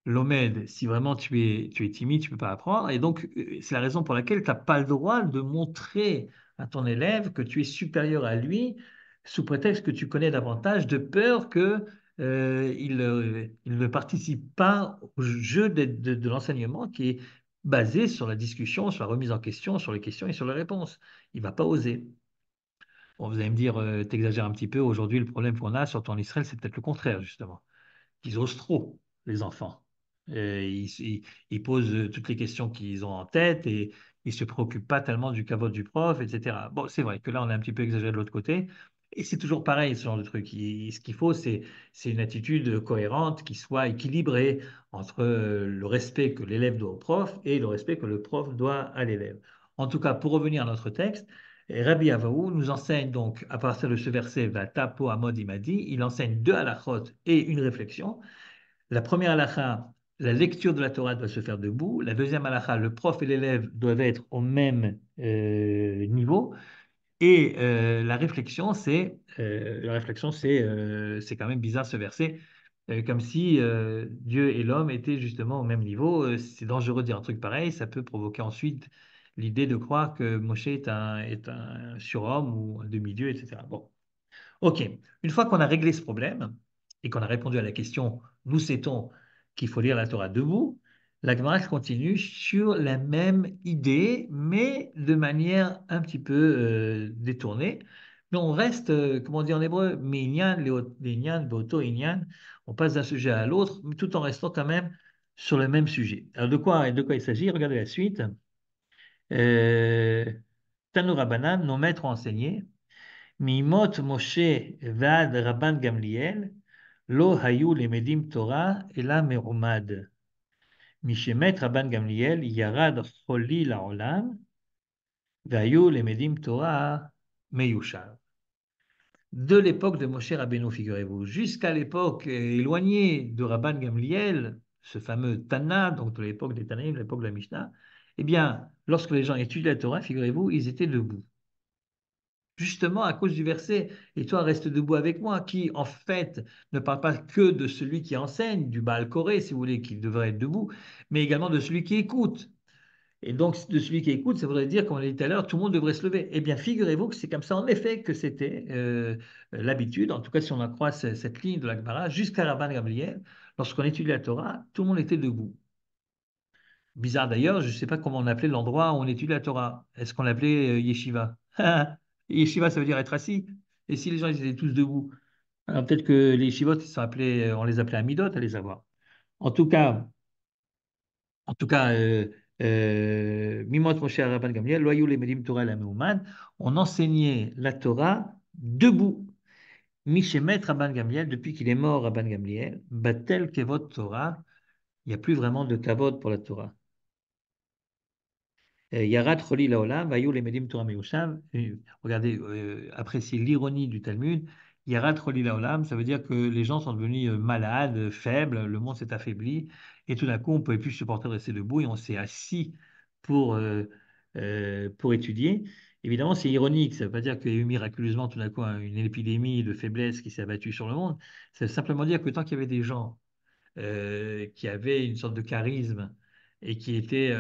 l'omède, si vraiment tu es, tu es timide, tu ne peux pas apprendre. Et donc, euh, c'est la raison pour laquelle tu n'as pas le droit de montrer à ton élève que tu es supérieur à lui sous prétexte que tu connais davantage, de peur que euh, il, ne participe pas au jeu de l'enseignement qui est basé sur la discussion, sur la remise en question, sur les questions et sur les réponses. Il ne va pas oser. vous allez me dire, tu euh, t'exagères un petit peu, aujourd'hui le problème qu'on a, surtout en Israël, c'est peut-être le contraire, justement. Ils osent trop, les enfants. ils, posent euh, toutes les questions qu'ils ont en tête et ils ne se préoccupent pas tellement du cabot du prof, etc. Bon, c'est vrai que là, on est un petit peu exagéré de l'autre côté. Et c'est toujours pareil, ce genre de truc. ce qu'il faut, c'est une attitude cohérente qui soit équilibrée entre euh, le respect que l'élève doit au prof et le respect que le prof doit à l'élève. En tout cas, pour revenir à notre texte, Rabbi Avaou nous enseigne donc, à partir de ce verset, Va tapo amod imadi, il enseigne deux halachot et une réflexion. La première halacha, la lecture de la Torah doit se faire debout. La deuxième halacha, le prof et l'élève doivent être au même euh, niveau. Et euh, la réflexion, c'est euh, la réflexion, c'est euh, c'est quand même bizarre ce verset, comme si Dieu et l'homme étaient justement au même niveau. c'est dangereux de dire un truc pareil. Ça peut provoquer ensuite l'idée de croire que Moshe est un est un surhomme ou un demi-dieu, etc. Bon, ok. Une fois qu'on a réglé ce problème et qu'on a répondu à la question, nous sait-on qu'il faut lire la Torah debout la Gemara continue sur la même idée, mais de manière un petit peu euh, détournée. Mais on reste, euh, comment dire en hébreu, On passe d'un sujet à l'autre, tout en restant quand même sur le même sujet. Alors de quoi, de quoi il s'agit Regardez la suite. Euh, Rabbanam »« nos maîtres ont enseigné. Mimot Moshe Vad Rabban Gamliel, Lo Hayu Medim Torah et de l'époque de Moshe Rabbeinu, figurez-vous, jusqu'à l'époque éloignée de Rabban Gamliel, ce fameux Tana, donc de l'époque des Tanaïm, de l'époque de la Mishnah, eh bien, lorsque les gens étudiaient la Torah, figurez-vous, ils étaient debout justement à cause du verset Et toi, reste debout avec moi, qui en fait ne parle pas que de celui qui enseigne, du Baal Corée, si vous voulez, qui devrait être debout, mais également de celui qui écoute. Et donc, de celui qui écoute, ça voudrait dire, comme on l'a dit tout à l'heure, tout le monde devrait se lever. Eh bien, figurez-vous que c'est comme ça, en effet, que c'était euh, l'habitude, en tout cas, si on accroît cette ligne de la l'Akbara, jusqu'à Rabban Gamliel, lorsqu'on étudie la Torah, tout le monde était debout. Bizarre d'ailleurs, je ne sais pas comment on appelait l'endroit où on étudie la Torah. Est-ce qu'on l'appelait euh, yeshiva <laughs> Et yeshiva, ça veut dire être assis. Et si les gens ils étaient tous debout, alors peut-être que les yeshivot, sont appelés, on les appelait amidotes à les avoir. En tout cas, en tout cas, euh, euh, Mimot Moshe Rabban Gamliel, Loyou les Medim Torah la on enseignait la Torah debout. Mishemet Rabban Gamliel, depuis qu'il est mort Rabban Gamliel, Batel Kevot Torah, il n'y a plus vraiment de kavod pour la Torah. Euh, Yarat Choli Laolam, Torah Meyushav. Regardez, euh, appréciez l'ironie du Talmud. Yarat Choli Laolam, ça veut dire que les gens sont devenus euh, malades, faibles, le monde s'est affaibli, et tout d'un coup, on ne pouvait plus supporter de rester debout, et on s'est assis pour, pour étudier. Évidemment, c'est ironique, ça ne veut pas dire qu'il y a eu miraculeusement tout d'un coup une épidémie de faiblesse qui s'est abattue sur le monde, ça veut simplement dire que tant qu'il y avait des gens qui avaient une sorte de charisme et qui étaient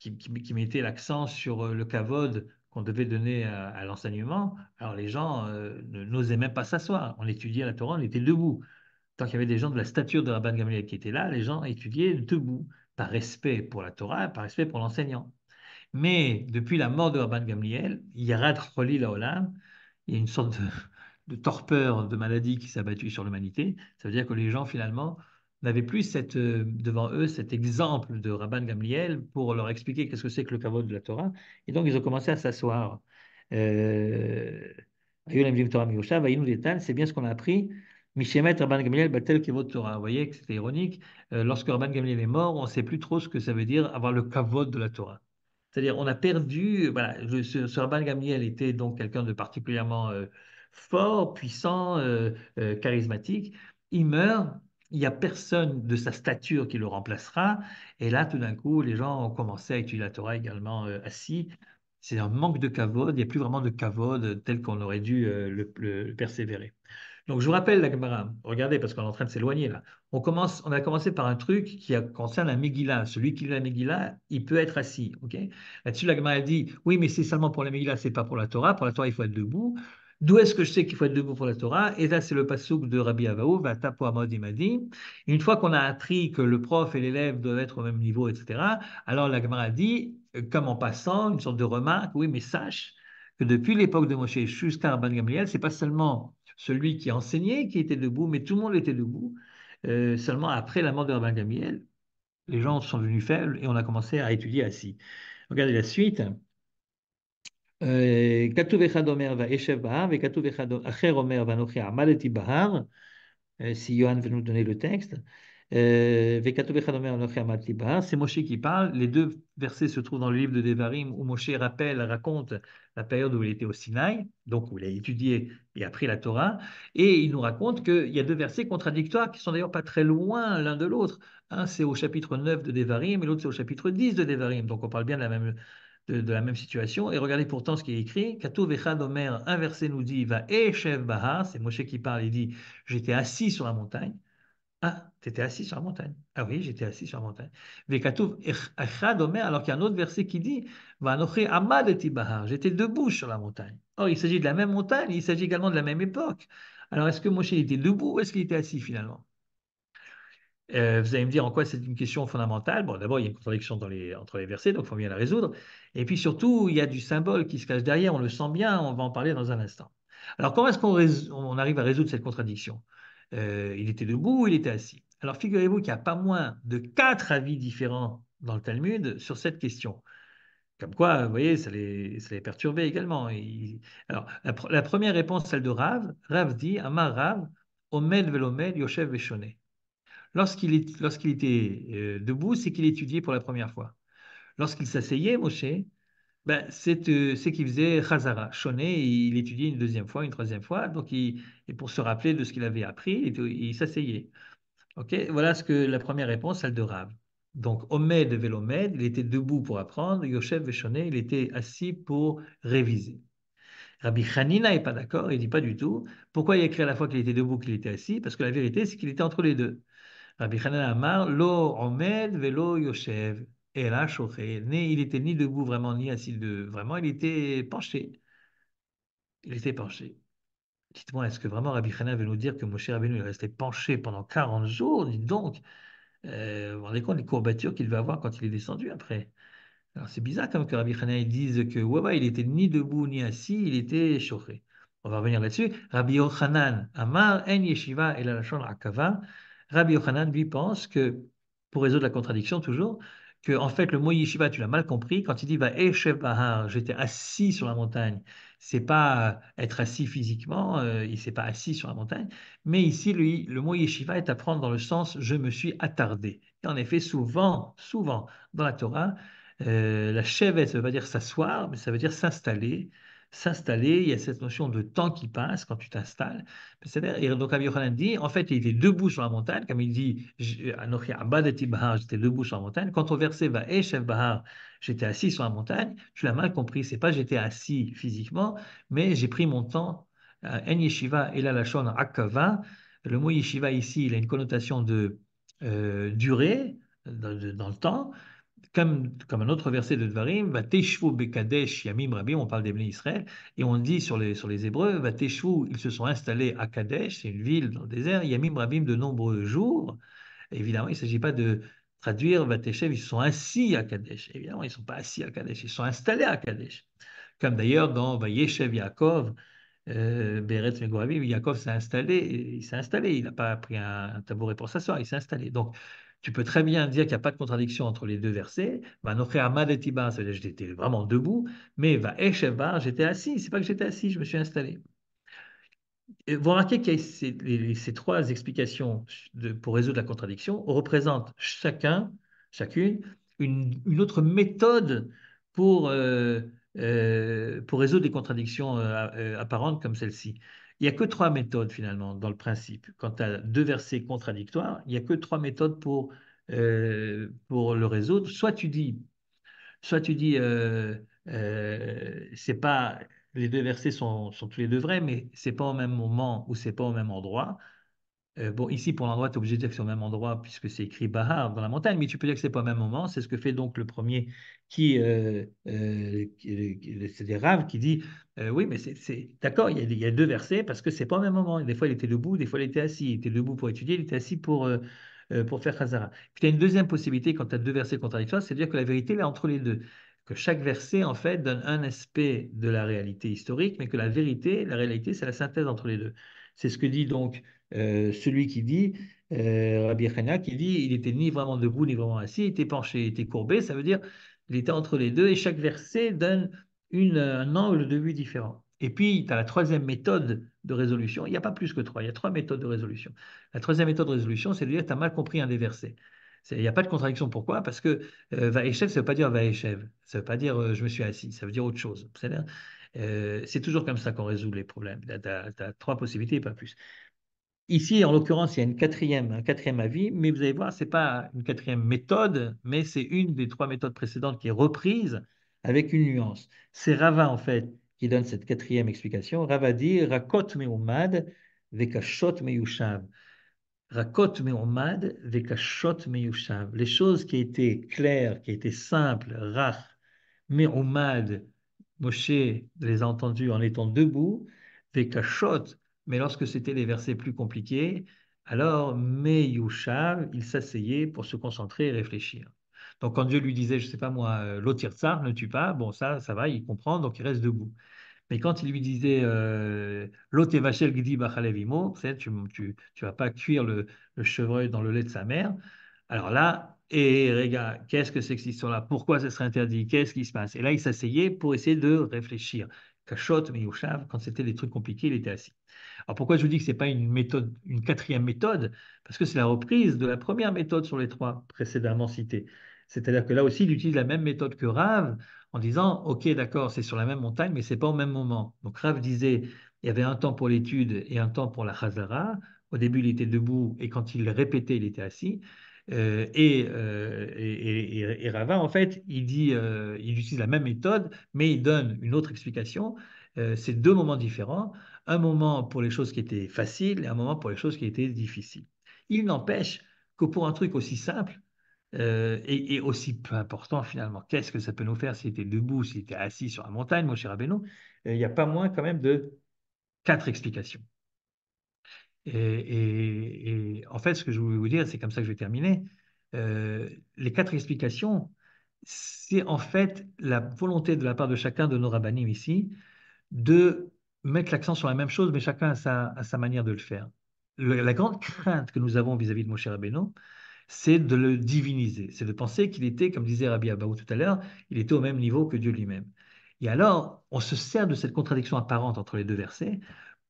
qui, mettait l'accent sur euh, le cavode qu'on devait donner à, l'enseignement, alors les gens euh, n'osaient même pas s'asseoir. On étudiait la Torah, on était debout. Tant qu'il y avait des gens de la stature de Rabban Gamliel qui étaient là, les gens étudiaient debout, par respect pour la Torah, par respect pour l'enseignant. Mais depuis la mort de Rabban Gamliel, il y a une sorte de, torpeur, de maladie qui s'est abattue sur l'humanité. Ça veut dire que les gens, finalement, n'avaient plus euh, devant eux cet exemple de Rabban Gamliel pour leur expliquer qu'est-ce que c'est que le kavod de la Torah. Et donc, ils ont commencé à s'asseoir. Euh, c'est bien ce qu'on a appris. Mishemet Rabban Gamliel Batel kavod Torah. Vous voyez que c'était ironique. Euh, lorsque Rabban Gamliel est mort, on ne sait plus trop ce que ça veut dire avoir le kavod de la Torah. C'est-à-dire, on a perdu. Voilà, ce, Rabban Gamliel était donc quelqu'un de particulièrement euh, fort, puissant, charismatique. Il meurt il n'y a personne de sa stature qui le remplacera. Et là, tout d'un coup, les gens ont commencé à étudier la Torah également euh, assis. C'est un manque de cavode, il n'y a plus vraiment de cavode tel qu'on aurait dû euh, le, persévérer. Donc je vous rappelle la Gemara, regardez parce qu'on est en train de s'éloigner là. On, commence, on a commencé par un truc qui concerne la Megillah. Celui qui lit la Megillah, il peut être assis. ok Là-dessus, la Gemara dit, oui mais c'est seulement pour la Megillah, c'est pas pour la Torah. Pour la Torah, il faut être debout. D'où est-ce que je sais qu'il faut être debout pour la Torah Et là, c'est le passouk de Rabbi Avaou, Vatapo Amod dit Une fois qu'on a appris que le prof et l'élève doivent être au même niveau, etc., alors la Gemara dit, comme en passant, une sorte de remarque, oui, mais sache que depuis l'époque de Moshe jusqu'à Rabban Gamliel, c'est pas seulement celui qui enseignait qui était debout, mais tout le monde était debout. Euh, seulement après la mort de Rabban Gamliel, les gens sont devenus faibles et on a commencé à étudier assis. Regardez la suite. Euh, si veut nous donner le texte. Euh, c'est Moshe qui parle. Les deux versets se trouvent dans le livre de Devarim où Moshe rappelle, raconte la période où il était au Sinaï, donc où il a étudié et appris la Torah. Et il nous raconte qu'il y a deux versets contradictoires qui sont d'ailleurs pas très loin l'un de l'autre. Un, c'est au chapitre 9 de Devarim et l'autre, c'est au chapitre 10 de Devarim. Donc on parle bien de la même, de, la même situation. Et regardez pourtant ce qui est écrit. Kato un verset nous dit Va Echev Bahar, c'est Moshe qui parle, il dit J'étais assis sur la montagne. Ah, t'étais assis sur la montagne. Ah oui, j'étais assis sur la montagne. alors qu'il y a un autre verset qui dit j'étais debout sur la montagne. Or, il s'agit de la même montagne, il s'agit également de la même époque. Alors, est-ce que Moshe était debout ou est-ce qu'il était assis finalement euh, vous allez me dire en quoi c'est une question fondamentale. Bon, d'abord, il y a une contradiction dans les, entre les versets, donc il faut bien la résoudre. Et puis surtout, il y a du symbole qui se cache derrière, on le sent bien, on va en parler dans un instant. Alors, comment est-ce qu'on arrive à résoudre cette contradiction euh, Il était debout ou il était assis Alors, figurez-vous qu'il n'y a pas moins de quatre avis différents dans le Talmud sur cette question. Comme quoi, vous voyez, ça les, ça les perturbait également. alors, la, première réponse, celle de Rav, Rav dit Amar Rav, Omed Velomed Yoshev Veshoneh ». Lorsqu'il était euh, debout, c'est qu'il étudiait pour la première fois. Lorsqu'il s'asseyait, Moshe, ben, c'est euh, ce qu'il faisait Khazara, Shoné, il étudiait une deuxième fois, une troisième fois, donc il, et pour se rappeler de ce qu'il avait appris, il, s'asseyait. Ok, voilà ce que la première réponse, celle de Rave. Donc, Omed Velomed, il était debout pour apprendre, Yoshev Veshoné, il était assis pour réviser. Rabbi Hanina n'est pas d'accord, il dit pas du tout. Pourquoi il écrit à la fois qu'il était debout, qu'il était assis Parce que la vérité, c'est qu'il était entre les deux. Rabbi Hanan Amar, lo omed velo yoshev, et là, Il était ni debout vraiment, ni assis de vraiment, il était penché. Il était penché. Dites-moi, est-ce que vraiment Rabbi Hanan veut nous dire que Moshe Rabbeinu est resté penché pendant 40 jours Dites donc, euh, vous vous rendez compte des courbatures qu'il va avoir quand il est descendu après alors c'est bizarre quand que Rabbi Hanan dise que ouais, il était ni debout ni assis, il était choqué. On va revenir là-dessus. Rabbi Yochanan Amar en yeshiva el akava Rabbi Yochanan, lui, pense que, pour résoudre la contradiction toujours, que en fait le mot yeshiva, tu l'as mal compris, quand il dit bah, j'étais assis sur la montagne, c'est pas euh, être assis physiquement, euh, il s'est pas assis sur la montagne, mais ici lui, le mot yeshiva est à prendre dans le sens je me suis attardé. Et en effet, souvent, souvent dans la Torah, euh, la chevet, ça veut pas dire s'asseoir, mais ça veut dire s'installer, s'installer. Il y a cette notion de temps qui passe quand tu t'installes. c'est donc, dit, en fait, il était debout sur la montagne, comme il dit, j'étais debout sur la montagne. Quand on versait eh, Chef Bahar, j'étais assis sur la montagne. Tu l'as mal compris, c'est pas j'étais assis physiquement, mais j'ai pris mon temps. Euh, en yeshiva et la Le mot yeshiva ici, il a une connotation de euh, durée dans le temps comme, comme un autre verset de Dvarim, va bekadesh yamim rabim, on parle des Israël, et on dit sur les, sur les Hébreux, va ils se sont installés à Kadesh, c'est une ville dans le désert, yamim rabim de nombreux jours. Évidemment, il ne s'agit pas de traduire va ils sont assis à Kadesh. Évidemment, ils ne sont pas assis à Kadesh, ils sont installés à Kadesh. Comme d'ailleurs dans yeshev Yaakov, euh, Beret Yaakov s'est installé, il s'est installé, il n'a pas pris un, un, tabouret pour s'asseoir, il s'est installé. Donc, tu peux très bien dire qu'il n'y a pas de contradiction entre les deux versets. Amad bah, et c'est-à-dire j'étais vraiment debout, mais va j'étais assis. C'est pas que j'étais assis, je me suis installé. vous remarquez que ces, trois explications pour résoudre la contradiction représentent chacun, chacune, une, autre méthode euh, euh, pour, résoudre des contradictions euh, apparentes comme celle-ci. Il n'y a que trois méthodes finalement dans le principe. Quand tu as deux versets contradictoires, il n'y a que trois méthodes pour, euh, pour le résoudre. Soit tu dis, soit tu dis, euh, euh, c'est pas les deux versets sont, sont, tous les deux vrais, mais c'est pas au même moment ou c'est pas au même endroit. Euh, bon, ici, pour l'endroit, tu es obligé de dire que c'est au même endroit puisque c'est écrit Bahar dans la montagne, mais tu peux dire que c'est pas au même moment. C'est ce que fait donc le premier qui, euh, euh, c'est des raves qui dit Oui, mais c'est d'accord, il, y, a deux versets parce que c'est pas au même moment. Des fois, il était debout, des fois, il était assis. Il était debout pour étudier, il était assis pour, pour faire Hazara Puis tu as une deuxième possibilité quand tu as deux versets contradictoires, c'est de dire que la vérité est entre les deux. Que chaque verset, en fait, donne un aspect de la réalité historique, mais que la vérité, la réalité, c'est la synthèse entre les deux. C'est ce que dit donc euh, celui qui dit, euh, Rabbi qui dit, il était ni vraiment debout, ni vraiment assis, il était penché, il était courbé, ça veut dire, il était entre les deux, et chaque verset donne un angle de vue différent. Et puis, tu as la troisième méthode de résolution, il n'y a pas plus que trois, il y a trois méthodes de résolution. La troisième méthode de résolution, c'est de dire, tu as mal compris un des versets. Il n'y a pas de contradiction. Pourquoi Parce que euh, va Vaeshev, ça ne veut pas dire va Vaeshev. Ça ne veut pas dire je me suis assis. Ça veut dire autre chose. C'est toujours comme ça qu'on résout les problèmes. Tu as, trois possibilités, pas plus. Ici, en l'occurrence, il y a une quatrième, un quatrième avis, mais vous allez voir, ce n'est pas une quatrième méthode, mais c'est une des trois méthodes précédentes qui est reprise avec une nuance. C'est Rava, en fait, qui donne cette quatrième explication. Rava dit Rakot meumad vekashot meyushav. Rakot meumad vekashot meyushav. Les choses qui étaient claires, qui étaient simples, rach, meumad, Moshe les a entendues en étant debout, vekashot mais lorsque c'était les versets plus compliqués, alors Meyushav, il s'asseyait pour se concentrer et réfléchir. Donc quand Dieu lui disait, je ne sais pas moi, euh, l'otirtsar, ne tue pas, bon ça, ça va, il comprend, donc il reste debout. Mais quand il lui disait euh, l'otevachel gdi bachalevimo, tu ne vas pas cuire le, chevreuil dans le lait de sa mère, alors là, et regarde, qu'est-ce que c'est que cette histoire-là Pourquoi ce serait interdit Qu'est-ce qui se passe Et là, il s'asseyait pour essayer de réfléchir. Kachot, chave quand c'était des trucs compliqués, il était assis. Alors pourquoi je vous dis que ce n'est pas une méthode, une quatrième méthode Parce que c'est la reprise de la première méthode sur les trois précédemment citées. C'est-à-dire que là aussi, il utilise la même méthode que Rave en disant Ok, d'accord, c'est sur la même montagne, mais ce n'est pas au même moment. Donc Rav disait il y avait un temps pour l'étude et un temps pour la chazara Au début, il était debout et quand il répétait, il était assis. Euh, euh, et, Rava Ravin, en fait, il, dit, euh, il utilise la même méthode, mais il donne une autre explication. c'est deux moments différents, un moment pour les choses qui étaient faciles et un moment pour les choses qui étaient difficiles. Il n'empêche que pour un truc aussi simple et, aussi peu important finalement, qu'est-ce que ça peut nous faire s'il était debout, s'il était assis sur la montagne, mon cher il n'y a pas moins quand même de quatre explications. Et, en fait, ce que je voulais vous dire, c'est comme ça que je vais terminer, euh, les quatre explications, c'est en fait la volonté de la part de chacun de nos rabbinim ici de mettre l'accent sur la même chose, mais chacun a sa, manière de le faire. la grande crainte que nous avons vis-à-vis de de Moshe Rabbeinu, c'est de le diviniser, c'est de penser qu'il était, comme disait Rabbi Abbaou tout à l'heure, il était au même niveau que Dieu lui-même. Et alors, on se sert de cette contradiction apparente entre les deux versets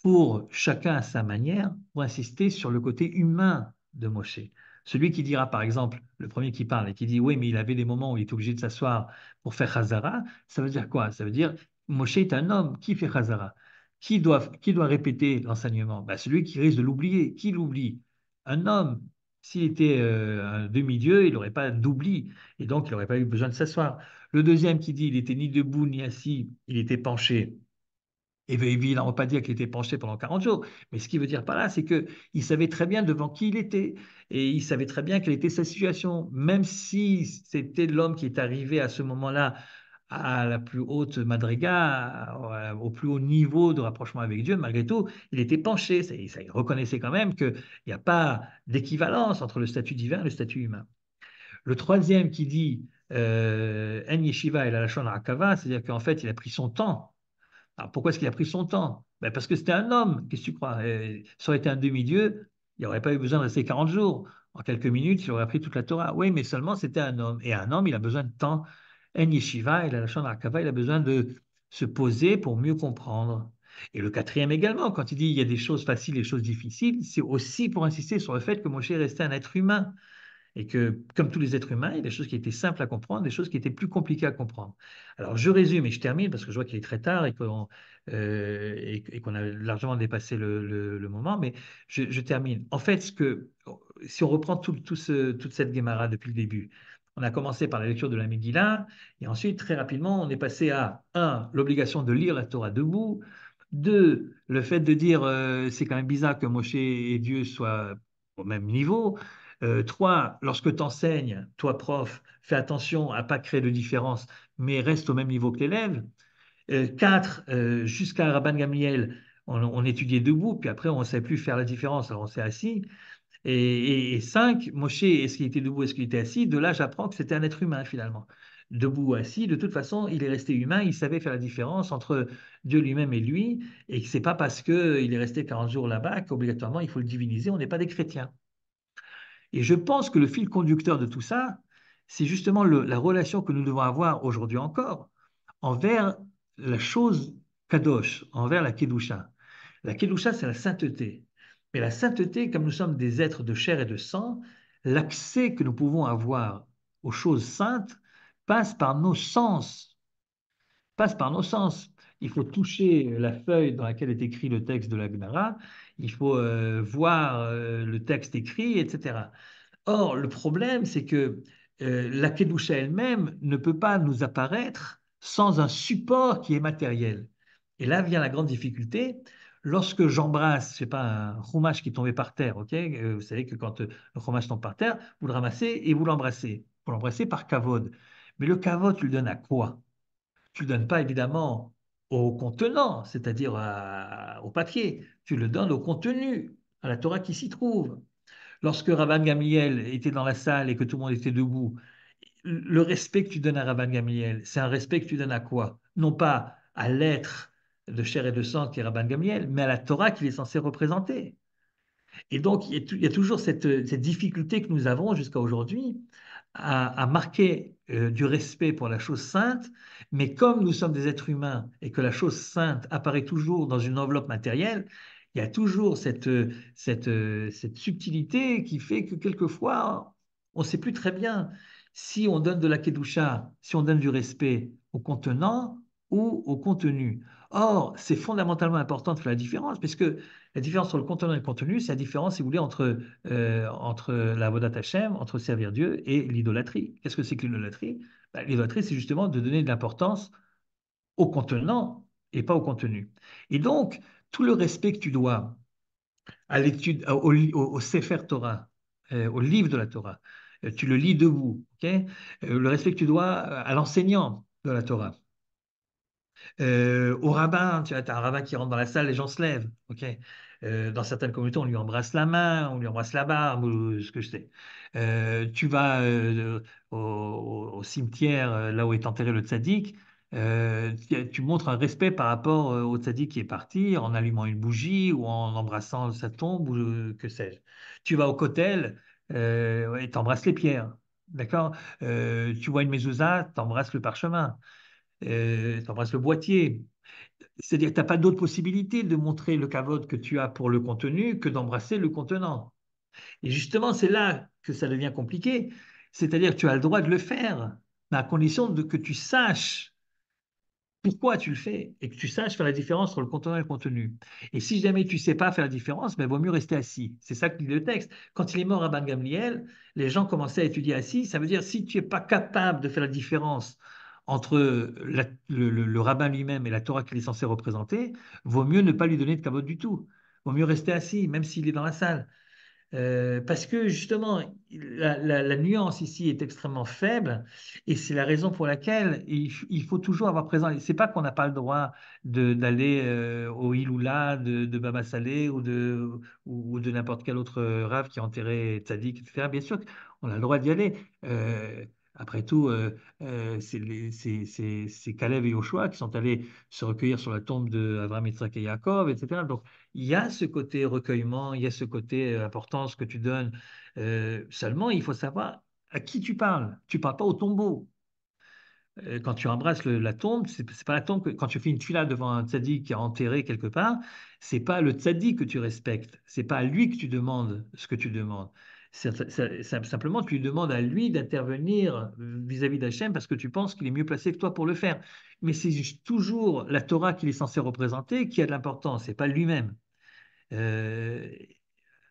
pour chacun à sa manière, pour insister sur le côté humain de Moshe. Celui qui dira, par exemple, le premier qui parle et qui dit, oui, mais il avait des moments où il était obligé de s'asseoir pour faire Hazara, ça veut dire quoi Ça veut dire, Moshe est un homme qui fait Hazara. Qui doit, qui doit répéter l'enseignement bah, Celui qui risque de l'oublier. Qui l'oublie Un homme. S'il était euh, un demi-dieu, il n'aurait pas d'oubli et donc il n'aurait pas eu besoin de s'asseoir. Le deuxième qui dit, il était ni debout ni assis, il était penché et bien évidemment, on ne va pas dire qu'il était penché pendant 40 jours, mais ce qu'il veut dire par là, c'est qu'il savait très bien devant qui il était, et il savait très bien quelle était sa situation, même si c'était l'homme qui est arrivé à ce moment-là à la plus haute madriga, au plus haut niveau de rapprochement avec Dieu, malgré tout, il était penché, il reconnaissait quand même qu'il n'y a pas d'équivalence entre le statut divin et le statut humain. Le troisième qui dit euh, En Yeshiva et la Lachon Akava, c'est-à-dire qu'en fait, il a pris son temps ah, pourquoi est-ce qu'il a pris son temps ben, Parce que c'était un homme, qu'est-ce que tu crois et, Ça aurait été un demi-dieu, il n'aurait pas eu besoin de rester 40 jours. En quelques minutes, il aurait appris toute la Torah. Oui, mais seulement c'était un homme. Et un homme, il a besoin de temps. En Yeshiva, il a la chambre il a besoin de se poser pour mieux comprendre. Et le quatrième également, quand il dit il y a des choses faciles et des choses difficiles, c'est aussi pour insister sur le fait que Moshe est resté un être humain et que, comme tous les êtres humains, il y a des choses qui étaient simples à comprendre, des choses qui étaient plus compliquées à comprendre. Alors, je résume et je termine parce que je vois qu'il est très tard et qu'on euh, a largement dépassé le, moment, mais je, termine. En fait, ce que, si on reprend tout, tout toute cette Guémara depuis le début, on a commencé par la lecture de la Megillah, et ensuite, très rapidement, on est passé à un, l'obligation de lire la Torah debout, deux, le fait de dire euh, c'est quand même bizarre que Moshe et Dieu soient au même niveau, 3. Euh, lorsque tu enseignes, toi prof, fais attention à pas créer de différence, mais reste au même niveau que l'élève. 4. Euh, euh, jusqu'à Rabban Gamiel, on, étudiait debout, puis après on ne savait plus faire la différence, alors on s'est assis. Et, 5. et, est-ce qu'il était debout, est-ce qu'il était assis De là, j'apprends que c'était un être humain finalement. Debout ou assis, de toute façon, il est resté humain, il savait faire la différence entre Dieu lui-même et lui, et que ce n'est pas parce qu'il est resté 40 jours là-bas qu'obligatoirement il faut le diviniser, on n'est pas des chrétiens. Et je pense que le fil conducteur de tout ça, c'est justement la relation que nous devons avoir aujourd'hui encore envers la chose kadosh, envers la kedusha. La kedusha, c'est la sainteté. Mais la sainteté, comme nous sommes des êtres de chair et de sang, l'accès que nous pouvons avoir aux choses saintes passe par nos sens. Passe par nos sens il faut toucher la feuille dans laquelle est écrit le texte de la gnara. il faut euh, voir euh, le texte écrit, etc. Or, le problème, c'est que euh, la Kedusha elle-même ne peut pas nous apparaître sans un support qui est matériel. Et là vient la grande difficulté. Lorsque j'embrasse, je pas, un romage qui est par terre, ok Vous savez que quand le roumage tombe par terre, vous le ramassez et vous l'embrassez. Vous l'embrassez par kavod. Mais le kavod, tu le donnes à quoi Tu le donnes pas évidemment au contenant, c'est-à-dire au papier, tu le donnes au contenu, à la Torah qui s'y trouve. Lorsque Rabban Gamliel était dans la salle et que tout le monde était debout, le respect que tu donnes à Rabban Gamliel, c'est un respect que tu donnes à quoi Non pas à l'être de chair et de sang qui est Rabban Gamliel, mais à la Torah qu'il est censé représenter. Et donc, il y a, toujours cette, difficulté que nous avons jusqu'à aujourd'hui à marquer euh, du respect pour la chose sainte, mais comme nous sommes des êtres humains et que la chose sainte apparaît toujours dans une enveloppe matérielle, il y a toujours cette, euh, euh, subtilité qui fait que quelquefois, on ne sait plus très bien si on donne de la kedusha, si on donne du respect au contenant ou au contenu. Or, c'est fondamentalement important de faire la différence, que la différence entre le contenant et le contenu, c'est la différence, si vous voulez, entre, euh, entre la Vodat Hashem, entre servir Dieu et l'idolâtrie. Qu'est-ce que c'est que l'idolâtrie bah, L'idolâtrie, c'est justement de donner de l'importance au contenant et pas au contenu. Et donc, tout le respect que tu dois à l'étude, au, Sefer Torah, euh, au livre de la Torah, euh, tu le lis debout, le respect que tu dois à l'enseignant de la Torah, euh, au rabbin, tu as un rabbin qui rentre dans la salle, les gens se lèvent. ok euh, dans certaines communautés, on lui embrasse la main, on lui embrasse la barbe, ou ce que je sais. Euh, tu vas au, cimetière, là où est enterré le tzaddik, tu, montres un respect par rapport au tzaddik qui est parti en allumant une bougie ou en embrassant sa tombe ou que sais-je. Tu vas au cotel et t'embrasses les pierres. D'accord Tu vois une mezouza, t'embrasses le parchemin euh, tu le boîtier. C'est-à-dire que tu n'as pas d'autre possibilité de montrer le cavote que tu as pour le contenu que d'embrasser le contenant. Et justement, c'est là que ça devient compliqué. C'est-à-dire tu as le droit de le faire, mais à condition de, que tu saches pourquoi tu le fais et que tu saches faire la différence entre le contenant et le contenu. Et si jamais tu ne sais pas faire la différence, ben, il vaut mieux rester assis. C'est ça que dit le texte. Quand il est mort à Ben les gens commençaient à étudier assis. Ça veut dire si tu n'es pas capable de faire la différence entre le, rabbin lui-même et la Torah qu'il est censé représenter, vaut mieux ne pas lui donner de cabot du tout. Vaut mieux rester assis, même s'il est dans la salle. Euh, parce que justement, la, nuance ici est extrêmement faible et c'est la raison pour laquelle il, faut toujours avoir présent. C'est pas qu'on n'a pas le droit d'aller euh, au Iloula de, de Baba Salé ou de, ou, de n'importe quel autre euh, rave qui a enterré Tzadik, etc. Bien sûr qu'on a le droit d'y aller. Après tout, euh, euh, c'est Caleb et Joshua qui sont allés se recueillir sur la tombe de Isaac et Jacob, etc. Donc, il y a ce côté recueillement, il y a ce côté euh, importance que tu donnes. seulement, il faut savoir à qui tu parles. Tu ne parles pas au tombeau. Quand tu embrasses la tombe, c'est pas la tombe quand tu fais une tuile devant un tzaddik qui est enterré quelque part, ce n'est pas le tzaddik que tu respectes, n'est pas à lui que tu demandes ce que tu demandes, simplement, tu demandes à lui d'intervenir euh, vis-à-vis d'Hachem parce que tu penses qu'il est mieux placé que toi pour le faire. Mais c'est toujours la Torah qu'il est censé représenter qui a de l'importance, et pas lui-même. Euh,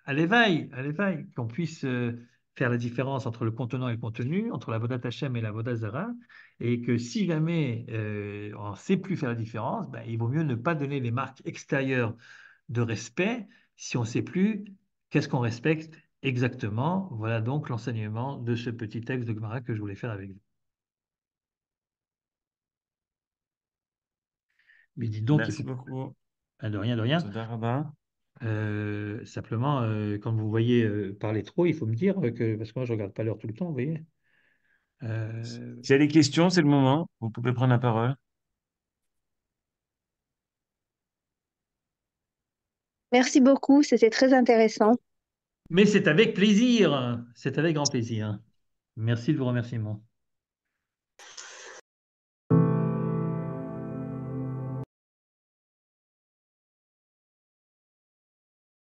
à l'éveil, à l'éveil, qu'on puisse euh, faire la différence entre le contenant et le contenu, entre la Vodat Hachem et la Vodat Zara, et que si jamais on ne sait plus faire la différence, ben, il vaut mieux ne pas donner les marques extérieures de respect si on ne sait plus qu'est-ce qu'on respecte Exactement, voilà donc l'enseignement de ce petit texte de Gemara que je voulais faire avec vous. Mais dis donc, Merci beaucoup. Ah, de rien, de rien. Euh, simplement, euh, quand vous voyez euh, parler trop, il faut me dire que parce que moi je regarde pas l'heure tout le temps, vous voyez. S'il y a des questions, c'est le moment. Vous pouvez prendre la parole. Merci beaucoup, c'était très intéressant. Mais c'est avec plaisir, c'est avec grand plaisir. Merci de vos remerciements.